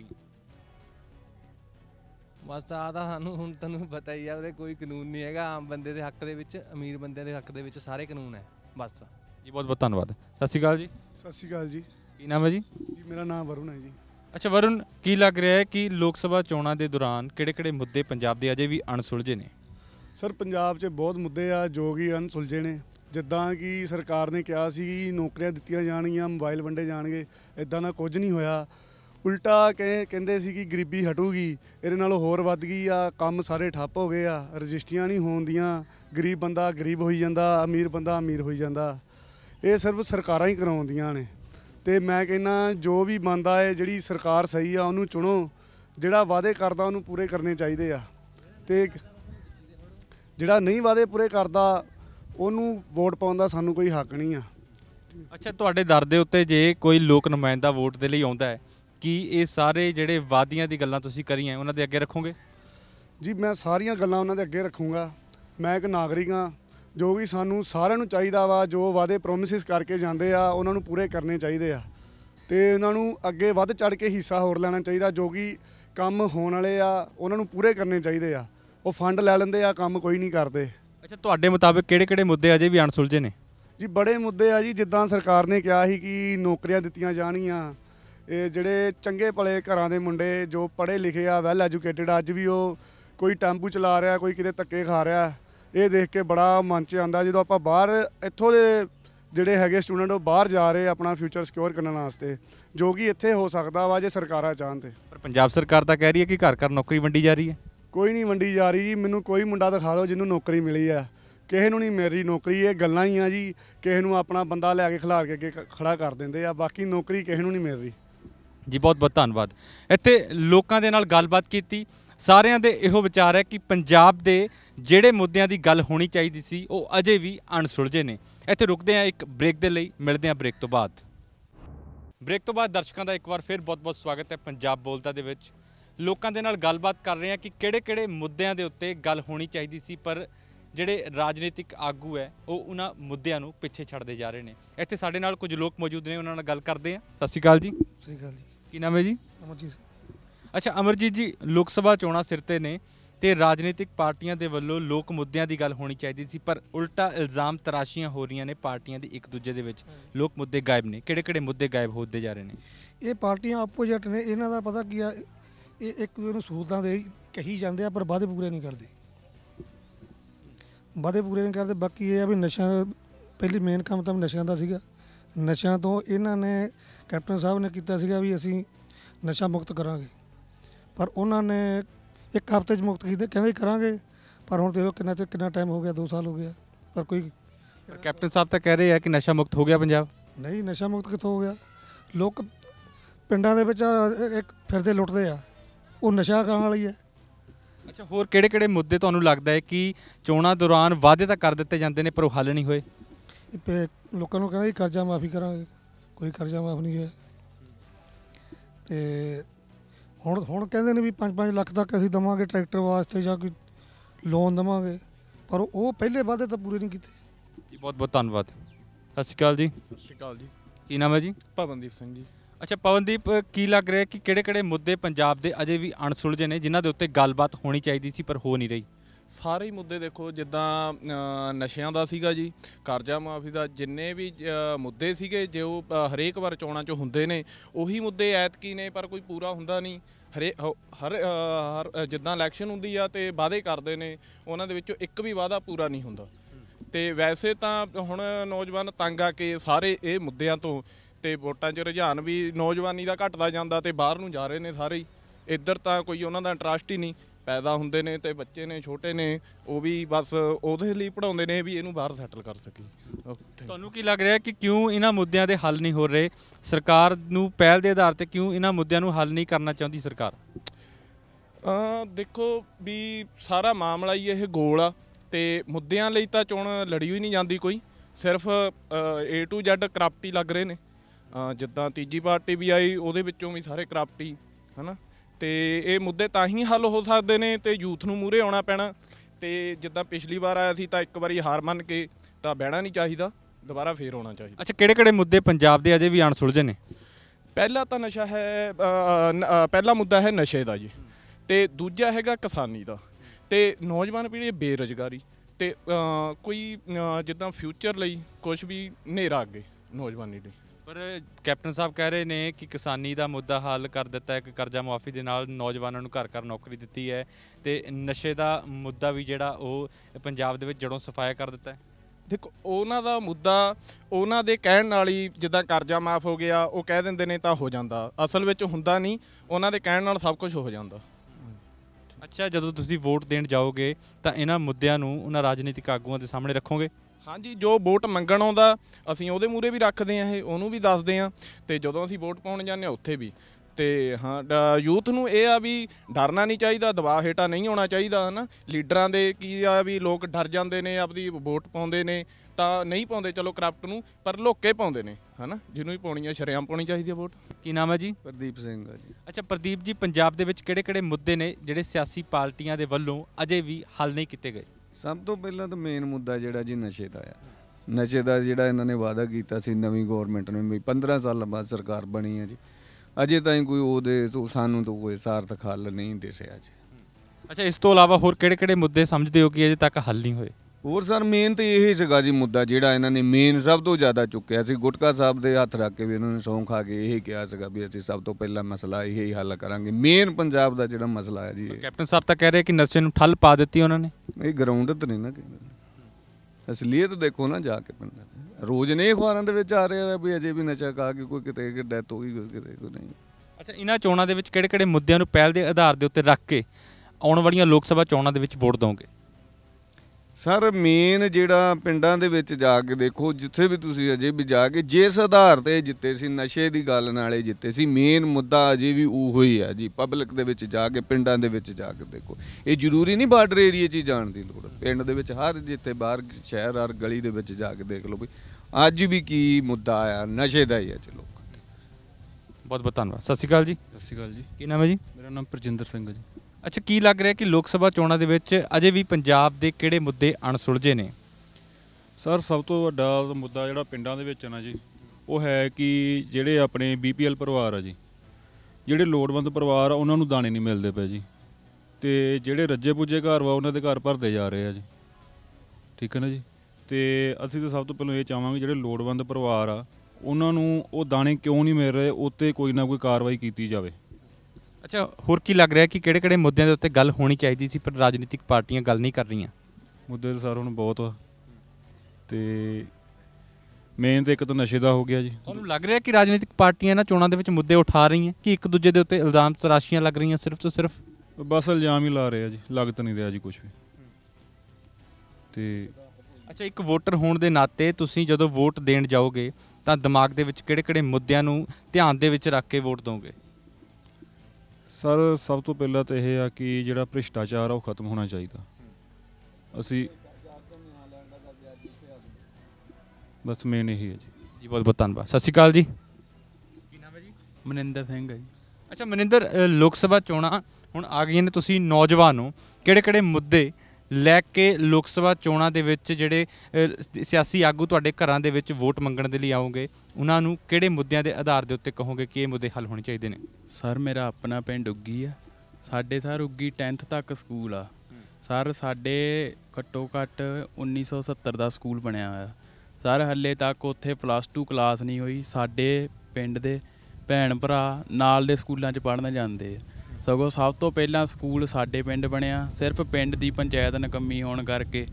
ਬਸ ਆ ਤਾਂ ਸਾਨੂੰ ਹੁਣ ਤੁਹਾਨੂੰ ਪਤਾ ਹੀ ਆ ਉਹਦੇ ਕੋਈ ਕਾਨੂੰਨ ਨਹੀਂ ਹੈਗਾ ਆਮ ਬੰਦੇ ਦੇ ਹੱਕ ਦੇ ਵਿੱਚ ਅਮੀਰ ਬੰਦੇ ਦੇ ਹੱਕ ਦੇ ਵਿੱਚ ਸਾਰੇ ਕਾਨੂੰਨ ਹੈ ਬਸ ਜੀ ਬਹੁਤ ਬਹੁਤ ਧੰਨਵਾਦ ਸਤਿ ਸ਼੍ਰੀ ਅਕਾਲ ਜੀ ਸਤਿ ਸ਼੍ਰੀ ਅਕਾਲ ਜੀ ਕੀ ਨਾਮ ਹੈ ਜੀ ਜੀ ਮੇਰਾ ਨਾਮ ਵਰੁਣ ਹੈ ਜੀ ਅੱਛਾ ਵਰੁਣ ਕੀ ਲੱਗ ਰਿਹਾ ਹੈ ਕਿ ਲੋਕ ਸਭਾ ਚੋਣਾਂ ਦੇ ਦੌਰਾਨ ਕਿਹੜੇ-ਕਿਹੜੇ ਮੁੱਦੇ ਪੰਜਾਬ ਦੇ ਅਜੇ ਵੀ ਅਣਸੁਲਝੇ ਨੇ ਸਰ ਪੰਜਾਬ 'ਚ ਬਹੁਤ ਮੁੱਦੇ ਆ ਜੋ ਕਿ ਅਣਸੁਲਝੇ ਨੇ ਜਿੱਦਾਂ ਕਿ ਸਰਕਾਰ ਨੇ ਕਿਹਾ ਸੀ ਕਿ ਨੌਕਰੀਆਂ ਦਿੱਤੀਆਂ ਜਾਣਗੀਆਂ ਮੋਬਾਈਲ ਵੰਡੇ ਜਾਣਗੇ ਇਦਾਂ ਦਾ ਕੁਝ ਨਹੀਂ ਹੋਇਆ ਉਲਟਾ ਕਹਿੰਦੇ ਸੀ ਕਿ ਗਰੀਬੀ ਹਟੂਗੀ ਇਹਦੇ ਨਾਲੋਂ ਹੋਰ ਵੱਧ ਗਈ ਆ ਕੰਮ ਸਾਰੇ ਠੱਪ ਹੋ ਗਏ ਆ ਰਜਿਸਟਰੀਆਂ ਨਹੀਂ ਹੋਣਦੀਆਂ ਗਰੀਬ ਬੰਦਾ ਗਰੀਬ ਹੋਈ ਜਾਂਦਾ ਅਮੀਰ ਬੰਦਾ ਅਮੀਰ ਹੋਈ ਜਾਂਦਾ ਇਹ ਸਿਰਫ ਸਰਕਾਰਾਂ ਹੀ ਕਰਾਉਂਦੀਆਂ ਨੇ ਤੇ ਮੈਂ ਕਹਿੰਨਾ ਜੋ ਵੀ ਬੰਦਾ ਹੈ ਜਿਹੜੀ ਸਰਕਾਰ ਸਹੀ ਆ ਉਹਨੂੰ ਚੁਣੋ ਜਿਹੜਾ ਵਾਅਦੇ ਕਰਦਾ ਉਹਨੂੰ ਪੂਰੇ ਕਰਨੇ ਚਾਹੀਦੇ ਆ ਤੇ ਜਿਹੜਾ ਨਹੀਂ ਵਾਅਦੇ ਪੂਰੇ ਕਰਦਾ ਉਹਨੂੰ ਵੋਟ ਪਾਉਣ ਦਾ ਸਾਨੂੰ ਕੋਈ ਹੱਕ ਨਹੀਂ ਆ ਅੱਛਾ ਤੁਹਾਡੇ ਦਰ ਦੇ ਉੱਤੇ ਜੇ ਕੋਈ ਲੋਕ ਨੁਮਾਇੰਦਾ ਵੋਟ ਦੇ ਲਈ ਆਉਂਦਾ ਹੈ ਕੀ ਇਹ ਸਾਰੇ ਜਿਹੜੇ ਵਾਦੀਆਂ ਦੀ ਗੱਲਾਂ ਤੁਸੀਂ ਕਰੀਆਂ ਉਹਨਾਂ ਦੇ ਅੱਗੇ ਰੱਖੋਗੇ ਜੀ ਮੈਂ ਸਾਰੀਆਂ ਗੱਲਾਂ ਉਹਨਾਂ ਦੇ ਅੱਗੇ ਰੱਖੂੰਗਾ ਮੈਂ ਇੱਕ ਨਾਗਰਿਕ ਹਾਂ ਜੋ ਵੀ ਸਾਨੂੰ ਸਾਰਿਆਂ ਨੂੰ ਚਾਹੀਦਾ ਵਾ ਜੋ ਵਾਦੇ ਪ੍ਰੋਮਿਸਸ ਕਰਕੇ ਜਾਂਦੇ ਆ ਉਹਨਾਂ ਨੂੰ ਪੂਰੇ ਕਰਨੇ ਚਾਹੀਦੇ ਆ ਤੇ ਉਹਨਾਂ ਨੂੰ ਅੱਗੇ ਵੱਧ ਚੜ ਕੇ ਹਿੱਸਾ ਹੋਰ ਲੈਣਾ ਚਾਹੀਦਾ ਜੋ ਕਿ ਕੰਮ ਹੋਣ ਵਾਲੇ ਆ ਉਹਨਾਂ ਨੂੰ ਪੂਰੇ ਕਰਨੇ ਚਾਹੀਦੇ ਆ ਉਹ ਫੰਡ ਲੈ ਲੈਂਦੇ ਆ ਕੰਮ ਕੋਈ ਨਹੀਂ ਕਰਦੇ ਅੱਛਾ ਤੁਹਾਡੇ ਮੁਤਾਬਕ ਕਿਹੜੇ-ਕਿਹੜੇ ਮੁੱਦੇ ਅਜੇ ਵੀ ਅਣਸੁਲਝੇ ਨੇ ਜੀ ਬੜੇ ਮੁੱਦੇ ਆ ਜੀ ਜਿੱਦਾਂ ਸਰਕਾਰ ਨੇ ਕਿਹਾ ਸੀ ਕਿ ਨੌਕਰੀਆਂ ਦਿੱਤੀਆਂ ਜਾਣੀਆਂ ਇਹ ਜਿਹੜੇ ਚੰਗੇ ਭਲੇ ਘਰਾਂ ਦੇ ਮੁੰਡੇ ਜੋ ਪੜ੍ਹੇ ਲਿਖੇ ਆ ਵੈਲ ਐਜੂਕੇਟਿਡ ਅੱਜ ਵੀ ਉਹ ਕੋਈ ਟੈਂਪੂ ਚਲਾ ਰਿਹਾ ਕੋਈ ਕਿਤੇ ਤੱਕੇ ਖਾ ਰਿਹਾ ਇਹ ਦੇਖ ਕੇ ਬੜਾ ਮਨ ਚ ਆਂਦਾ ਜਦੋਂ ਆਪਾਂ ਬਾਹਰ ਇੱਥੋਂ ਦੇ ਜਿਹੜੇ ਹੈਗੇ ਸਟੂਡੈਂਟ ਉਹ ਬਾਹਰ ਜਾ ਰਹੇ ਆਪਣਾ ਫਿਊਚਰ ਸਿਕਿਉਰ ਕਰਨ ਵਾਸਤੇ ਜੋ ਕਿ ਇੱਥੇ ਹੋ ਸਕਦਾ ਵਾ ਜੇ ਸਰਕਾਰਾਂ ਚਾਹਣ ਤੇ ਪਰ ਪੰਜਾਬ ਸਰਕਾਰ ਤਾਂ ਕਹਿ ਰਹੀ ਹੈ ਕਿ ਘਰ ਘਰ ਨੌਕਰੀ ਵੰਡੀ ਜਾ ਰਹੀ ਹੈ ਕੋਈ ਨਹੀਂ ਵੰਡੀ ਜਾ ਰਹੀ ਜੀ ਮੈਨੂੰ ਕੋਈ ਮੁੰਡਾ ਦਿਖਾ ਦਿਓ ਜਿਹਨੂੰ ਨੌਕਰੀ ਮਿਲੀ ਆ ਕਿਸੇ ਨੂੰ ਨਹੀਂ ਮੇਰੀ ਨੌਕਰੀ ਇਹ ਗੱਲਾਂ ਹੀ ਆ ਜੀ ਕਿਸੇ ਨੂੰ ਆਪਣਾ ਬੰਦਾ ਲੈ ਕੇ ਖਿਲਾਰ ਕੇ ਅੱਗੇ ਖੜਾ ਕਰ ਦਿੰਦੇ ਆ ਬਾਕੀ ਨੌਕਰੀ ਕਿਸੇ ਨੂੰ ਨਹੀਂ ਮਿਲ ਰਹੀ ਜੀ ਬਹੁਤ ਬਹੁਤ ਧੰਨਵਾਦ ਇੱਥੇ ਲੋਕਾਂ ਦੇ ਨਾਲ ਗੱਲਬਾਤ ਕੀਤੀ ਸਾਰਿਆਂ ਦੇ ਇਹੋ ਵਿਚਾਰ ਹੈ ਕਿ ਪੰਜਾਬ ਦੇ ਜਿਹੜੇ ਮੁੱਦਿਆਂ ਦੀ ਗੱਲ ਹੋਣੀ ਚਾਹੀਦੀ ਸੀ ਉਹ ਅਜੇ ਵੀ ਅਣਸੁਲਝੇ ਨੇ ਇੱਥੇ ਰੁਕਦੇ ਹਾਂ ਇੱਕ ਬ੍ਰੇਕ ਦੇ ਲਈ ਮਿਲਦੇ ਹਾਂ ਬ੍ਰੇਕ ਤੋਂ ਬਾਅਦ ਬ੍ਰੇਕ ਤੋਂ ਬਾਅਦ ਦਰਸ਼ਕਾਂ ਦਾ ਇੱਕ ਵਾਰ ਫਿਰ ਬਹੁਤ-ਬਹੁਤ ਸਵਾਗਤ ਹੈ ਪੰਜਾਬ ਬੋਲਤਾ ਦੇ ਵਿੱਚ ਲੋਕਾਂ ਦੇ ਨਾਲ ਗੱਲਬਾਤ ਕਰ ਰਹੇ ਹਾਂ ਕਿ ਕਿਹੜੇ-ਕਿਹੜੇ ਮੁੱਦਿਆਂ ਦੇ ਉੱਤੇ ਗੱਲ ਹੋਣੀ ਚਾਹੀਦੀ ਸੀ ਪਰ ਜਿਹੜੇ ਰਾਜਨੀਤਿਕ ਆਗੂ ਹੈ ਉਹ ਉਹਨਾਂ ਮੁੱਦਿਆਂ ਨੂੰ ਪਿੱਛੇ ਛੱਡਦੇ ਜਾ ਰਹੇ ਨੇ ਇੱਥੇ ਸਾਡੇ ਨਾਲ ਕੁਝ ਲੋਕ ਮੌਜੂਦ ਨੇ ਉਹਨਾਂ ਨਾਲ ਗੱਲ ਕਰਦੇ ਹਾਂ ਸਤਿ ਸ਼੍ਰੀ ਅਕਾਲ ਜੀ ਸਤਿ ਸ਼੍ਰੀ ਅਕਾਲ ਜੀ ਕੀ ਨਾਮ ਹੈ ਜੀ ਅਮਰਜੀਤ ਅੱਛਾ ਅਮਰਜੀਤ ਜੀ ਲੋਕ ਸਭਾ ਚੋਣਾਂ ਸਿਰ ਤੇ ਨੇ ਤੇ ਰਾਜਨੀਤਿਕ ਪਾਰਟੀਆਂ ਦੇ ਵੱਲੋਂ ਲੋਕ ਮੁੱਦਿਆਂ ਦੀ ਗੱਲ ਹੋਣੀ ਚਾਹੀਦੀ ਸੀ ਪਰ ਉਲਟਾ ਇਲਜ਼ਾਮ ਤਰਾਸ਼ੀਆਂ ਹੋ ਰਹੀਆਂ ਨੇ ਪਾਰਟੀਆਂ ਦੀ ਇੱਕ ਦੂਜੇ ਦੇ ਵਿੱਚ ਲੋਕ ਮੁੱਦੇ ਗਾਇਬ ਨੇ ਕਿਹੜੇ-ਕਿਹੜੇ ਮੁੱਦੇ ਗਾਇਬ ਹੋਦੇ ਜਾ ਰਹੇ ਨੇ ਇਹ ਪਾਰਟੀਆਂ ਆਪੋਜੀਟ ਨੇ ਇਹਨਾਂ ਦਾ ਪਤਾ ਕੀ ਆ ਇਹ ਇੱਕ ਦੂਜੇ ਨੂੰ ਸਹੂਲਤਾਂ ਦੇ ਕਹੀ ਜਾਂਦੇ ਆ ਪਰ ਵਾਅਦੇ ਪੂਰੇ ਨਹੀਂ ਕਰਦੇ ਵਾਅਦੇ ਪੂਰੇ ਨਹੀਂ ਕਰਦੇ ਬਾਕੀ ਇਹ ਆ ਵੀ ਨਸ਼ਾ ਪਹਿਲੀ ਮੇਨ ਕੰਮ ਤਾਂ ਨਸ਼ਿਆਂ ਦਾ ਸੀਗਾ ਨਸ਼ਿਆਂ ਤੋਂ ਇਹਨਾਂ ਨੇ ਕੈਪਟਨ ਸਾਹਿਬ ਨੇ ਕੀਤਾ ਸੀਗਾ ਵੀ ਅਸੀਂ ਨਸ਼ਾ ਮੁਕਤ ਕਰਾਂਗੇ ਪਰ ਉਹਨਾਂ ਨੇ ਇੱਕ ਹਫ਼ਤੇ 'ਚ ਮੁਕਤ ਕੀਤੇ ਕਹਿੰਦੇ ਕਰਾਂਗੇ ਪਰ ਹੁਣ ਦੇਖੋ ਕਿੰਨਾ ਚਿਰ ਕਿੰਨਾ ਟਾਈਮ ਹੋ ਗਿਆ 2 ਸਾਲ ਹੋ ਗਿਆ ਪਰ ਕੋਈ ਕੈਪਟਨ ਸਾਹਿਬ ਤਾਂ ਕਹਿ ਰਹੇ ਆ ਕਿ ਨਸ਼ਾ ਮੁਕਤ ਹੋ ਗਿਆ ਪੰਜਾਬ ਨਹੀਂ ਨਸ਼ਾ ਮੁਕਤ ਕਿੱਥੋਂ ਹੋ ਗਿਆ ਲੋਕ ਪਿੰਡਾਂ ਦੇ ਵਿੱਚ ਇੱਕ ਫਿਰਦੇ ਲੁੱਟਦੇ ਆ ਉਹ ਨਸ਼ਾ ਕਰਨ ਵਾਲੀ ਹੈ ਅੱਛਾ ਹੋਰ ਕਿਹੜੇ ਕਿਹੜੇ ਮੁੱਦੇ ਤੁਹਾਨੂੰ ਲੱਗਦਾ ਹੈ ਕਿ ਚੋਣਾਂ ਦੌਰਾਨ ਵਾਅਦੇ ਤਾਂ ਕਰ ਦਿੱਤੇ ਜਾਂਦੇ ਨੇ ਪਰ ਉਹ ਹੱਲ ਨਹੀਂ ਹੋਏ ਲੋਕਾਂ ਨੂੰ ਕਹਿੰਦਾ ਜੀ ਕਰਜ਼ਾ ਮਾਫੀ ਕਰਾਂਗੇ ਕੋਈ ਕਰਜ਼ਾ ਮਾਫ ਨਹੀਂ ਹੈ ਤੇ ਹੁਣ ਹੁਣ ਕਹਿੰਦੇ ਨੇ ਵੀ 5-5 ਲੱਖ ਤੱਕ ਅਸੀਂ ਦਵਾਂਗੇ ਟਰੈਕਟਰ ਵਾਸਤੇ ਜਾਂ ਕੋਈ ਲੋਨ ਦਵਾਂਗੇ ਪਰ ਉਹ ਪਹਿਲੇ ਵਾਅਦੇ ਤਾਂ ਪੂਰੇ ਨਹੀਂ ਕੀਤੇ ਜੀ ਬਹੁਤ ਬਹੁਤ ਧੰਨਵਾਦ ਸਤਿ ਸ਼੍ਰੀ ਅਕਾਲ ਜੀ ਸਤਿ ਸ਼੍ਰੀ ਅਕਾਲ ਜੀ ਕੀ ਨਾਮ ਹੈ ਜੀ ਪਵਨਦੀਪ ਸਿੰਘ ਜੀ ਅੱਛਾ ਪਵਨਦੀਪ ਕੀ ਲੱਗ ਰਿਹਾ ਕਿ ਕਿਹੜੇ-ਕਿਹੜੇ ਮੁੱਦੇ ਪੰਜਾਬ ਦੇ ਅਜੇ ਵੀ ਅਣਸੁਲਝੇ ਨੇ ਜਿਨ੍ਹਾਂ ਦੇ ਉੱਤੇ ਗੱਲਬਾਤ ਹੋਣੀ ਚਾਹੀਦੀ ਸੀ ਪਰ ਹੋ ਨਹੀਂ ਰਹੀ ਸਾਰੇ ਹੀ ਮੁੱਦੇ ਦੇਖੋ ਜਿੱਦਾਂ ਨਸ਼ਿਆਂ ਦਾ ਸੀਗਾ ਜੀ ਕਰਜ਼ਾ ਮਾਫੀ ਦਾ ਜਿੰਨੇ ਵੀ ਮੁੱਦੇ ਸੀਗੇ ਜੇ ਉਹ ਹਰੇਕ ਵਾਰ ਚੋਣਾਂ 'ਚ ਹੁੰਦੇ ਨੇ ਉਹੀ ਮੁੱਦੇ ਐਤਕੀ ਨੇ ਪਰ ਕੋਈ ਪੂਰਾ ਹੁੰਦਾ ਨਹੀਂ ਹਰੇ ਹਰ ਹਰ ਜਿੱਦਾਂ ਇਲੈਕਸ਼ਨ ਹੁੰਦੀ ਆ ਤੇ ਵਾਅਦੇ ਕਰਦੇ ਨੇ ਉਹਨਾਂ ਦੇ ਵਿੱਚੋਂ ਇੱਕ ਵੀ ਵਾਅਦਾ ਪੂਰਾ ਨਹੀਂ ਹੁੰਦਾ ਤੇ ਵੈਸੇ ਤਾਂ ਹੁਣ ਨੌਜਵਾਨ ਤੰਗ ਆ ਕੇ ਸਾਰੇ ਇਹ ਮੁੱਦਿਆਂ ਤੋਂ ਤੇ ਵੋਟਾਂ 'ਚ ਰੁਝਾਨ ਵੀ ਨੌਜਵਾਨੀ ਦਾ ਘਟਦਾ ਜਾਂਦਾ ਤੇ ਬਾਹਰ ਨੂੰ ਜਾ ਰਹੇ ਨੇ ਸਾਰੇ ਇੱਧਰ ਤਾਂ ਕੋਈ ਉਹਨਾਂ ਦਾ ਇੰਟਰਸਟ ਹੀ ਨਹੀਂ ਪੈਦਾ ਹੁੰਦੇ ਨੇ ਤੇ ਬੱਚੇ ਨੇ ਛੋਟੇ ਨੇ ਉਹ ਵੀ ਬਸ ਉਹਦੇ ਲਈ ਪੜਾਉਂਦੇ ਨੇ ਵੀ ਇਹਨੂੰ ਬਾਹਰ ਸੈਟਲ ਕਰ ਸਕੀ ਤੁਹਾਨੂੰ ਕੀ ਲੱਗ ਰਿਹਾ ਕਿ ਕਿਉਂ ਇਹਨਾਂ ਮੁੱਦਿਆਂ ਦੇ ਹੱਲ ਨਹੀਂ ਹੋ ਰਹੇ ਸਰਕਾਰ ਨੂੰ ਪਹਿਲ ਦੇ ਆਧਾਰ ਤੇ ਕਿਉਂ ਇਹਨਾਂ ਮੁੱਦਿਆਂ ਨੂੰ ਹੱਲ ਨਹੀਂ ਕਰਨਾ ਚਾਹੁੰਦੀ ਸਰਕਾਰ ਆ ਦੇਖੋ ਵੀ ਸਾਰਾ ਮਾਮਲਾ ਹੀ ਇਹ ਗੋਲ ਆ ਤੇ ਮੁੱਦਿਆਂ ਲਈ ਤਾਂ ਚੋਣ ਲੜੀ ਹੀ ਨਹੀਂ ਜਾਂਦੀ ਕੋਈ ਸਿਰਫ A to Z ਕਰਪਟੀ ਲੱਗ ਰਹੇ ਨੇ ਜਿੱਦਾਂ ਤੀਜੀ ਪਾਰਟੀ ਵੀ ਆਈ ਉਹਦੇ ਵਿੱਚੋਂ ਵੀ ਸਾਰੇ ਕਰਪਟੀ ਹਨਾ ਤੇ ਇਹ ਮੁੱਦੇ ਤਾਂ ਹੀ ਹੱਲ ਹੋ ਸਕਦੇ ਨੇ ਤੇ ਯੂਥ ਨੂੰ ਮੂਰੇ ਆਉਣਾ ਪੈਣਾ ਤੇ ਜਿੱਦਾਂ ਪਿਛਲੀ ਵਾਰ ਆਇਆ ਸੀ ਤਾਂ ਇੱਕ ਵਾਰੀ ਹਾਰ ਮੰਨ ਕੇ ਤਾਂ ਬਹਿਣਾ ਨਹੀਂ ਚਾਹੀਦਾ ਦੁਬਾਰਾ ਫੇਰ ਆਉਣਾ ਚਾਹੀਦਾ ਅੱਛਾ ਕਿਹੜੇ ਕਿਹੜੇ ਮੁੱਦੇ ਪੰਜਾਬ ਦੇ ਅਜੇ ਵੀ ਅਣਸੁਲਝੇ ਨੇ ਪਹਿਲਾ ਤਾਂ ਨਸ਼ਾ ਹੈ ਪਹਿਲਾ ਮੁੱਦਾ ਹੈ ਨਸ਼ੇ ਦਾ ਜੀ ਤੇ ਦੂਜਾ ਹੈਗਾ ਕਿਸਾਨੀ ਦਾ ਤੇ ਨੌਜਵਾਨ ਪੀੜ੍ਹੀ ਬੇਰੋਜ਼ਗਾਰੀ ਤੇ ਕੋਈ ਜਿੱਦਾਂ ਫਿਊਚਰ ਲਈ ਕੁਝ ਵੀ ਹਨੇਰਾ ਅੱਗੇ ਨੌਜਵਾਨੀ ਲਈ ਪਰ ਕੈਪਟਨ ਸਾਹਿਬ ਕਹਿ ਰਹੇ ਨੇ ਕਿ ਕਿਸਾਨੀ ਦਾ ਮੁੱਦਾ ਹੱਲ ਕਰ ਦਿੱਤਾ ਹੈ ਕਿ ਕਰਜ਼ਾ ਮਾਫੀ ਦੇ ਨਾਲ ਨੌਜਵਾਨਾਂ ਨੂੰ ਘਰ-ਘਰ ਨੌਕਰੀ ਦਿੱਤੀ ਹੈ ਤੇ ਨਸ਼ੇ ਦਾ ਮੁੱਦਾ ਵੀ ਜਿਹੜਾ ਉਹ ਪੰਜਾਬ ਦੇ ਵਿੱਚ ਜੜੋਂ ਸਫਾਇਆ ਕਰ ਦਿੱਤਾ ਹੈ ਦੇਖੋ ਉਹਨਾਂ ਦਾ ਮੁੱਦਾ ਉਹਨਾਂ ਦੇ ਕਹਿਣ ਨਾਲ ਹੀ ਜਿੱਦਾਂ ਕਰਜ਼ਾ ਮਾਫ ਹੋ ਗਿਆ ਉਹ ਕਹਿ ਦਿੰਦੇ ਨੇ ਤਾਂ ਹੋ ਜਾਂਦਾ ਅਸਲ ਵਿੱਚ ਹੁੰਦਾ ਨਹੀਂ ਉਹਨਾਂ ਦੇ ਕਹਿਣ ਨਾਲ ਸਭ ਕੁਝ ਹੋ ਜਾਂਦਾ ਅੱਛਾ ਜਦੋਂ ਤੁਸੀਂ ਵੋਟ ਦੇਣ ਜਾਓਗੇ ਤਾਂ ਇਹਨਾਂ ਮੁੱਦਿਆਂ ਨੂੰ ਉਹਨਾਂ ਰਾਜਨੀਤਿਕ ਆਗੂਆਂ ਦੇ ਸਾਹਮਣੇ ਰੱਖੋਗੇ ਹਾਂਜੀ ਜੋ ਵੋਟ ਮੰਗਣ ਆਉਂਦਾ ਅਸੀਂ ਉਹਦੇ ਮੂਰੇ ਵੀ ਰੱਖਦੇ ਆ ਇਹ ਉਹਨੂੰ ਵੀ ਦੱਸਦੇ ਆ ਤੇ ਜਦੋਂ ਅਸੀਂ ਵੋਟ ਪਾਉਣ ਜਾਂਦੇ ਆ ਉੱਥੇ ਵੀ ਤੇ ਹਾਂ ਯੂਥ ਨੂੰ ਇਹ ਆ ਵੀ ਡਰਨਾ ਨਹੀਂ ਚਾਹੀਦਾ ਦਬਾਅ ਹੇਟਾ ਨਹੀਂ ਹੋਣਾ ਚਾਹੀਦਾ ਹਨਾ ਲੀਡਰਾਂ ਦੇ ਕੀ ਆ ਵੀ ਲੋਕ ਡਰ ਜਾਂਦੇ ਨੇ ਆਪਦੀ ਵੋਟ ਪਾਉਂਦੇ ਨੇ ਤਾਂ ਨਹੀਂ ਪਾਉਂਦੇ ਚਲੋ ਕਰਪਟ ਨੂੰ ਪਰ ਲੋਕੇ ਪਾਉਂਦੇ ਨੇ ਹਨਾ ਜਿਹਨੂੰ ਵੀ ਪਾਉਣੀ ਆ ਸ਼ਰਿਆਮ ਪਾਉਣੀ ਚਾਹੀਦੀ ਆ ਵੋਟ ਕੀ ਨਾਮ ਹੈ ਜੀ ਪ੍ਰਦੀਪ ਸਿੰਘ ਆ ਜੀ ਅੱਛਾ ਪ੍ਰਦੀਪ ਜੀ ਪੰਜਾਬ ਦੇ ਵਿੱਚ ਕਿਹੜੇ-ਕਿਹੜੇ ਮੁੱਦੇ ਨੇ ਜਿਹੜੇ ਸਿਆਸੀ ਪਾਰਟੀਆਂ ਦੇ ਵੱਲੋਂ ਅਜੇ ਵੀ ਹੱਲ ਨਹੀਂ ਕੀਤੇ ਗਏ ਸਭ ਤੋਂ ਪਹਿਲਾਂ ਤਾਂ ਮੇਨ ਮੁੱਦਾ ਜਿਹੜਾ ਜੀ ਨਸ਼ੇ ਦਾ ਆ ਨਸ਼ੇ ਦਾ ਜਿਹੜਾ ਇਹਨਾਂ ਨੇ ਵਾਅਦਾ ਕੀਤਾ ਸੀ ਨਵੀਂ ਗਵਰਨਮੈਂਟ ਨੇ ਵੀ 15 ਸਾਲ ਬਾਅਦ ਸਰਕਾਰ ਬਣੀ ਹੈ ਜੀ ਅਜੇ ਤਾਈਂ ਕੋਈ ਉਹਦੇ ਸਾਨੂੰ ਤਾਂ ਕੋਈ ਸਾਰਥਕ ਹੱਲ ਨਹੀਂ ਦਿਸਿਆ ਜੀ ਅੱਛਾ ਇਸ ਤੋਂ ਇਲਾਵਾ ਹੋਰ ਕਿਹੜੇ-ਕਿਹੜੇ ਮੁੱਦੇ ਸਮਝਦੇ ਹੋ ਕਿ ਅਜੇ ਤੱਕ ਹੱਲ ਨਹੀਂ ਹੋਏ ਹੋਰ ਸਰ ਮੇਨ ਤੇ ਇਹ ਸੀਗਾ ਜੀ ਮੁੱਦਾ ਜਿਹੜਾ ਇਹਨਾਂ ਨੇ ਮੇਨ ਸਭ ਤੋਂ ਜ਼ਿਆਦਾ ਚੁੱਕਿਆ ਸੀ ਗੁਟਕਾ ਸਾਹਿਬ ਦੇ ਹੱਥ ਰੱਖ ਕੇ ਵੀ ਇਹਨਾਂ ਨੇ ਸੌਂ ਖਾ ਕੇ ਇਹ ਕਿਹਾ ਸੀਗਾ ਵੀ ਅਸੀਂ ਸਭ ਤੋਂ ਪਹਿਲਾਂ ਮਸਲਾ ਇਹ ਹੀ ਹੱਲ ਕਰਾਂਗੇ ਮੇਨ ਪੰਜਾਬ ਦਾ ਜਿਹੜਾ ਮਸਲਾ ਹੈ ਜੀ ਕੈਪਟਨ ਸਾਹਿਬ ਤਾਂ ਕਹਿ ਰਹੇ ਕਿ ਨਸ਼ੇ ਨੂੰ ਠੱਲ ਪਾ ਦਿੱਤੀ ਉਹਨਾਂ ਨੇ ਇਹ ਗਰਾਊਂਡ ਤੇ ਨਹੀਂ ਨਾ ਕਹਿੰਦੇ ਅਸਲੀਅਤ ਦੇਖੋ ਨਾ ਜਾ ਕੇ ਪਿੰਡ ਰੋਜ਼ ਨੇ ਖਵਾਰਾਂ ਦੇ ਵਿੱਚ ਆ ਰਿਹਾ ਵੀ ਅਜੇ ਵੀ ਨਸ਼ਾ ਕਾ ਕੇ ਕੋਈ ਕਿਤੇ ਕਿ ਡੈਥ ਹੋ ਗਈ ਕਿਤੇ ਕੋਈ ਨਹੀਂ ਅੱਛਾ ਇਹਨਾਂ ਚੋਣਾਂ ਦੇ ਵਿੱਚ ਕਿਹੜੇ-ਕਿਹੜੇ ਮੁੱਦਿਆਂ ਨੂੰ ਪਹਿਲ ਦੇ ਆਧਾਰ ਦੇ ਉੱਤੇ ਰੱਖ ਕੇ ਆਉਣ ਵਾਲੀਆਂ ਲੋਕ ਸਭਾ ਚੋਣਾਂ ਦੇ ਵਿੱਚ ਵੋਟ ਦੋਗੇ ਸਰ ਮੇਨ ਜਿਹੜਾ ਪਿੰਡਾਂ ਦੇ ਵਿੱਚ ਜਾ ਕੇ ਦੇਖੋ ਜਿੱਥੇ ਵੀ ਤੁਸੀਂ ਅਜੇ ਵੀ ਜਾ ਕੇ ਜਿਸ ਆਧਾਰ ਤੇ ਜਿੱਤੇ ਸੀ ਨਸ਼ੇ ਦੀ ਗੱਲ ਨਾਲੇ ਜਿੱਤੇ ਸੀ ਮੇਨ ਮੁੱਦਾ ਅਜੇ ਵੀ ਉਹ ਹੀ ਹੈ ਜੀ ਪਬਲਿਕ ਦੇ ਵਿੱਚ ਜਾ ਕੇ ਪਿੰਡਾਂ ਦੇ ਵਿੱਚ ਜਾ ਕੇ ਦੇਖੋ ਇਹ ਜ਼ਰੂਰੀ ਨਹੀਂ ਬਾਰਡਰ ਏਰੀਆ 'ਚ ਹੀ ਜਾਣ ਦੀ ਲੋੜ ਪਿੰਡ ਦੇ ਵਿੱਚ ਹਰ ਜਿੱਥੇ ਬਾਹਰ ਸ਼ਹਿਰ ਹਰ ਗਲੀ ਦੇ ਵਿੱਚ ਜਾ ਕੇ ਦੇਖ ਲਓ ਵੀ ਅੱਜ ਵੀ ਕੀ ਮੁੱਦਾ ਆ ਨਸ਼ੇ ਦਾ ਹੀ ਹੈ ਜੀ ਲੋਕਾਂ ਦਾ ਬਹੁਤ ਬਹੁਤ ਧੰਨਵਾਦ ਸਤਿ ਸ਼੍ਰੀ ਅਕਾਲ ਜੀ ਸਤਿ ਸ਼੍ਰੀ ਅਕਾਲ ਜੀ ਕੀ ਨਾਮ ਹੈ ਜੀ ਮੇਰਾ ਨਾਮ ਪ੍ਰਜਿੰਦਰ ਸਿੰਘ ਹੈ ਜੀ ਅੱਛਾ ਕੀ ਲੱਗ ਰਿਹਾ ਕਿ ਲੋਕ ਸਭਾ ਚੋਣਾਂ ਦੇ ਵਿੱਚ ਅਜੇ ਵੀ ਪੰਜਾਬ ਦੇ ਕਿਹੜੇ ਮੁੱਦੇ ਅਣਸੁਲਝੇ ਨੇ ਸਰ ਸਭ ਤੋਂ ਵੱਡਾ ਮੁੱਦਾ ਜਿਹੜਾ ਪਿੰਡਾਂ ਦੇ ਵਿੱਚ ਹੈ ਨਾ ਜੀ ਉਹ ਹੈ ਕਿ ਜਿਹੜੇ ਆਪਣੇ ਬੀਪੀਐਲ ਪਰਿਵਾਰ ਆ ਜੀ ਜਿਹੜੇ ਲੋੜਵੰਦ ਪਰਿਵਾਰ ਆ ਉਹਨਾਂ ਨੂੰ ਦਾਣੇ ਨਹੀਂ ਮਿਲਦੇ ਪਏ ਜੀ ਤੇ ਜਿਹੜੇ ਰੱਜੇ ਪੁੱਜੇ ਘਰ ਵਾ ਉਹਨਾਂ ਦੇ ਘਰ ਭਰਦੇ ਜਾ ਰਹੇ ਆ ਜੀ ਠੀਕ ਹੈ ਨਾ ਜੀ ਤੇ ਅਸੀਂ ਤਾਂ ਸਭ ਤੋਂ ਪਹਿਲਾਂ ਇਹ ਚਾਹਾਂਗੇ ਜਿਹੜੇ ਲੋੜਵੰਦ ਪਰਿਵਾਰ ਆ ਉਹਨਾਂ ਨੂੰ ਉਹ ਦਾਣੇ ਕਿਉਂ ਨਹੀਂ ਮਿਲ ਰਹੇ ਉੱਤੇ ਕੋਈ ਨਾ ਕੋਈ ਕਾਰਵਾਈ ਕੀਤੀ ਜਾਵੇ ਅੱਛਾ ਹੋਰ ਕੀ ਲੱਗ ਰਿਹਾ ਕਿ ਕਿਹੜੇ ਕਿਹੜੇ ਮੁੱਦਿਆਂ ਦੇ ਉੱਤੇ ਗੱਲ ਹੋਣੀ ਚਾਹੀਦੀ ਸੀ ਪਰ ਰਾਜਨੀਤਿਕ ਪਾਰਟੀਆਂ ਗੱਲ ਨਹੀਂ ਕਰ ਰਹੀਆਂ ਮੁੱਦੇ ਸਰ ਹੁਣ ਬਹੁਤ ਤੇ ਮੇਨ ਤੇ ਇੱਕ ਤਾਂ ਨਸ਼ੇ ਦਾ ਹੋ ਗਿਆ ਜੀ ਤੁਹਾਨੂੰ ਲੱਗ ਰਿਹਾ ਕਿ ਰਾਜਨੀਤਿਕ ਪਾਰਟੀਆਂ ਇਹਨਾਂ ਚੋਣਾਂ ਦੇ ਵਿੱਚ ਮੁੱਦੇ ਉਠਾ ਰਹੀਆਂ ਕਿ ਇੱਕ ਦੂਜੇ ਦੇ ਉੱਤੇ ਇਲਜ਼ਾਮ ਤਰਾਸ਼ੀਆਂ ਲੱਗ ਰਹੀਆਂ ਸਿਰਫ ਤੋਂ ਸਿਰਫ ਬਸ ਇਲਜ਼ਾਮ ਹੀ ਲਾ ਰਹੇ ਆ ਜੀ ਲੱਗ ਤਾਂ ਨਹੀਂ ਰਿਹਾ ਜੀ ਕੁਝ ਵੀ ਤੇ ਅੱਛਾ ਇੱਕ ਵੋਟਰ ਹੋਣ ਦੇ ਨਾਤੇ ਤੁਸੀਂ ਜਦੋਂ ਵੋਟ ਦੇਣ ਜਾਓਗੇ ਤਾਂ ਦਿਮਾਗ ਦੇ ਵਿੱਚ ਕਿਹੜੇ-ਕਿਹੜੇ ਮੁੱਦਿਆਂ ਨੂੰ ਧਿਆਨ ਦੇ ਵਿੱਚ ਰੱਖ ਕੇ ਵੋਟ ਦੋਗੇ ਸਰ ਸਭ ਤੋਂ ਪਹਿਲਾਂ ਤਾਂ ਇਹ ਆ ਕਿ ਜਿਹੜਾ ਭ੍ਰਿਸ਼ਟਾਚਾਰ ਆ ਉਹ ਖਤਮ ਹੋਣਾ ਚਾਹੀਦਾ ਅਸੀਂ ਬਸ ਮੇਨ ਇਹੀ ਹੈ ਜੀ ਜੀ ਬਹੁਤ ਬਹੁਤ ਧੰਨਵਾਦ ਸਤਿ ਸ਼੍ਰੀ ਅਕਾਲ ਜੀ ਕੀ ਨਾਮ ਹੈ ਜੀ ਮਨਿੰਦਰ ਸਿੰਘ ਹੈ ਜੀ ਅੱਛਾ ਮਨਿੰਦਰ ਲੋਕ ਸਭਾ ਚੋਣਾਂ ਹੁਣ ਆ ਗਈਆਂ ਨੇ ਤੁਸੀਂ ਨੌਜਵਾਨ ਹੋ ਕਿਹੜੇ ਕਿਹੜੇ ਮੁੱਦੇ ਲੈ ਕੇ ਲੋਕ ਸਭਾ ਚੋਣਾਂ ਦੇ ਵਿੱਚ ਜਿਹੜੇ ਸਿਆਸੀ ਆਗੂ ਤੁਹਾਡੇ ਘਰਾਂ ਦੇ ਵਿੱਚ ਵੋਟ ਮੰਗਣ ਦੇ ਲਈ ਆਉਂਗੇ ਉਹਨਾਂ ਨੂੰ ਕਿਹੜੇ ਮੁੱਦਿਆਂ ਦੇ ਆਧਾਰ ਦੇ ਉੱਤੇ ਕਹੋਗੇ ਕਿ ਇਹ ਮੁੱਦੇ ਹੱਲ ਹੋਣੇ ਚਾਹੀਦੇ ਨੇ ਸਰ ਮੇਰਾ ਆਪਣਾ ਪਿੰਡ ਉੱਗੀ ਆ ਸਾਡੇ ਸਰ ਉੱਗੀ 10th ਤੱਕ ਸਕੂਲ ਆ ਸਰ ਸਾਡੇ ਘੱਟੋ ਘੱਟ 1970 ਦਾ ਸਕੂਲ ਬਣਿਆ ਹੋਇਆ ਸਰ ਹੱਲੇ ਤੱਕ ਉੱਥੇ ਪਲੱਸ 2 ਕਲਾਸ ਨਹੀਂ ਹੋਈ ਸਾਡੇ ਪਿੰਡ ਦੇ ਭੈਣ ਭਰਾ ਨਾਲ ਦੇ ਸਕੂਲਾਂ 'ਚ ਪੜ੍ਹਨ ਜਾਂਦੇ ਆ ਸਗੋਂ ਸਭ ਤੋਂ ਪਹਿਲਾਂ ਸਕੂਲ ਸਾਡੇ ਪਿੰਡ ਬਣਿਆ ਸਿਰਫ ਪਿੰਡ ਦੀ ਪੰਚਾਇਤ ਨਕਮੀ ਹੋਣ ਕਰਕੇ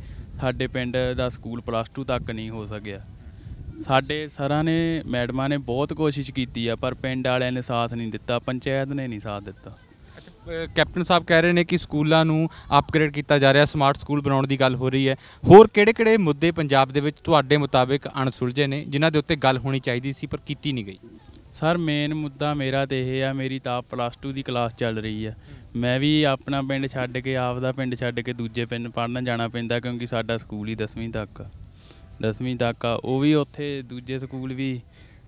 ਸਾਡੇ ਪਿੰਡ ਦਾ ਸਕੂਲ ਪਲੱਸ 2 ਤੱਕ ਨਹੀਂ ਹੋ ਸਕਿਆ ਸਾਡੇ ਸਰਾਂ ਨੇ ਮੈਡਮਾਂ ਨੇ ਬਹੁਤ ਕੋਸ਼ਿਸ਼ ਕੀਤੀ ਆ ਪਰ ਪਿੰਡ ਵਾਲਿਆਂ ਨੇ ਸਾਥ ਨਹੀਂ ਦਿੱਤਾ ਪੰਚਾਇਤ ਨੇ ਨਹੀਂ ਸਾਥ ਦਿੱਤਾ ਕੈਪਟਨ ਸਾਹਿਬ ਕਹਿ ਰਹੇ ਨੇ ਕਿ ਸਕੂਲਾਂ ਨੂੰ ਅਪਗ੍ਰੇਡ ਕੀਤਾ ਜਾ ਰਿਹਾ ਸਮਾਰਟ ਸਕੂਲ ਬਣਾਉਣ ਦੀ ਗੱਲ ਹੋ ਰਹੀ ਹੈ ਹੋਰ ਕਿਹੜੇ-ਕਿਹੜੇ ਮੁੱਦੇ ਪੰਜਾਬ ਦੇ ਵਿੱਚ ਤੁਹਾਡੇ ਮੁਤਾਬਿਕ ਅਣਸੁਲਝੇ ਨੇ ਜਿਨ੍ਹਾਂ ਦੇ ਉੱਤੇ ਗੱਲ ਹੋਣੀ ਚਾਹੀਦੀ ਸੀ ਪਰ ਕੀਤੀ ਨਹੀਂ ਗਈ ਸਰ ਮੇਨ ਮੁੱਦਾ ਮੇਰਾ ਤੇ ਇਹ ਆ ਮੇਰੀ ਤਾਂ ਪਲੱਸ 2 ਦੀ ਕਲਾਸ ਚੱਲ ਰਹੀ ਆ ਮੈਂ ਵੀ ਆਪਣਾ ਪਿੰਡ ਛੱਡ ਕੇ ਆਪਦਾ ਪਿੰਡ ਛੱਡ ਕੇ ਦੂਜੇ ਪਿੰਡ ਪੜਨ ਜਾਣਾ ਪੈਂਦਾ ਕਿਉਂਕਿ ਸਾਡਾ ਸਕੂਲ ਹੀ 10ਵੀਂ ਤੱਕ 10ਵੀਂ ਤੱਕ ਆ ਉਹ ਵੀ ਉੱਥੇ ਦੂਜੇ ਸਕੂਲ ਵੀ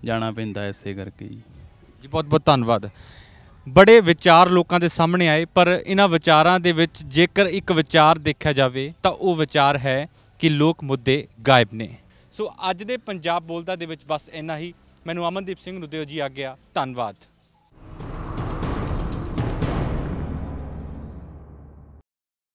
ਜਾਣਾ ਪੈਂਦਾ ਐਸੇ ਕਰਕੇ ਜੀ ਜੀ ਬਹੁਤ ਬਹੁਤ ਧੰਨਵਾਦ ਬੜੇ ਵਿਚਾਰ ਲੋਕਾਂ ਦੇ ਸਾਹਮਣੇ ਆਏ ਪਰ ਇਹਨਾਂ ਵਿਚਾਰਾਂ ਦੇ ਵਿੱਚ ਜੇਕਰ ਇੱਕ ਵਿਚਾਰ ਦੇਖਿਆ ਜਾਵੇ ਤਾਂ ਉਹ ਵਿਚਾਰ ਹੈ ਕਿ ਲੋਕ ਮੁੱਦੇ ਗਾਇਬ ਨੇ ਸੋ ਅੱਜ ਦੇ ਪੰਜਾਬ ਬੋਲਦਾ ਦੇ ਵਿੱਚ ਬਸ ਇੰਨਾ ਹੀ ਮੈਨੂੰ ਅਮਨਦੀਪ ਸਿੰਘ ਨੂੰ ਦਿਓ ਜੀ ਗਿਆ ਧੰਨਵਾਦ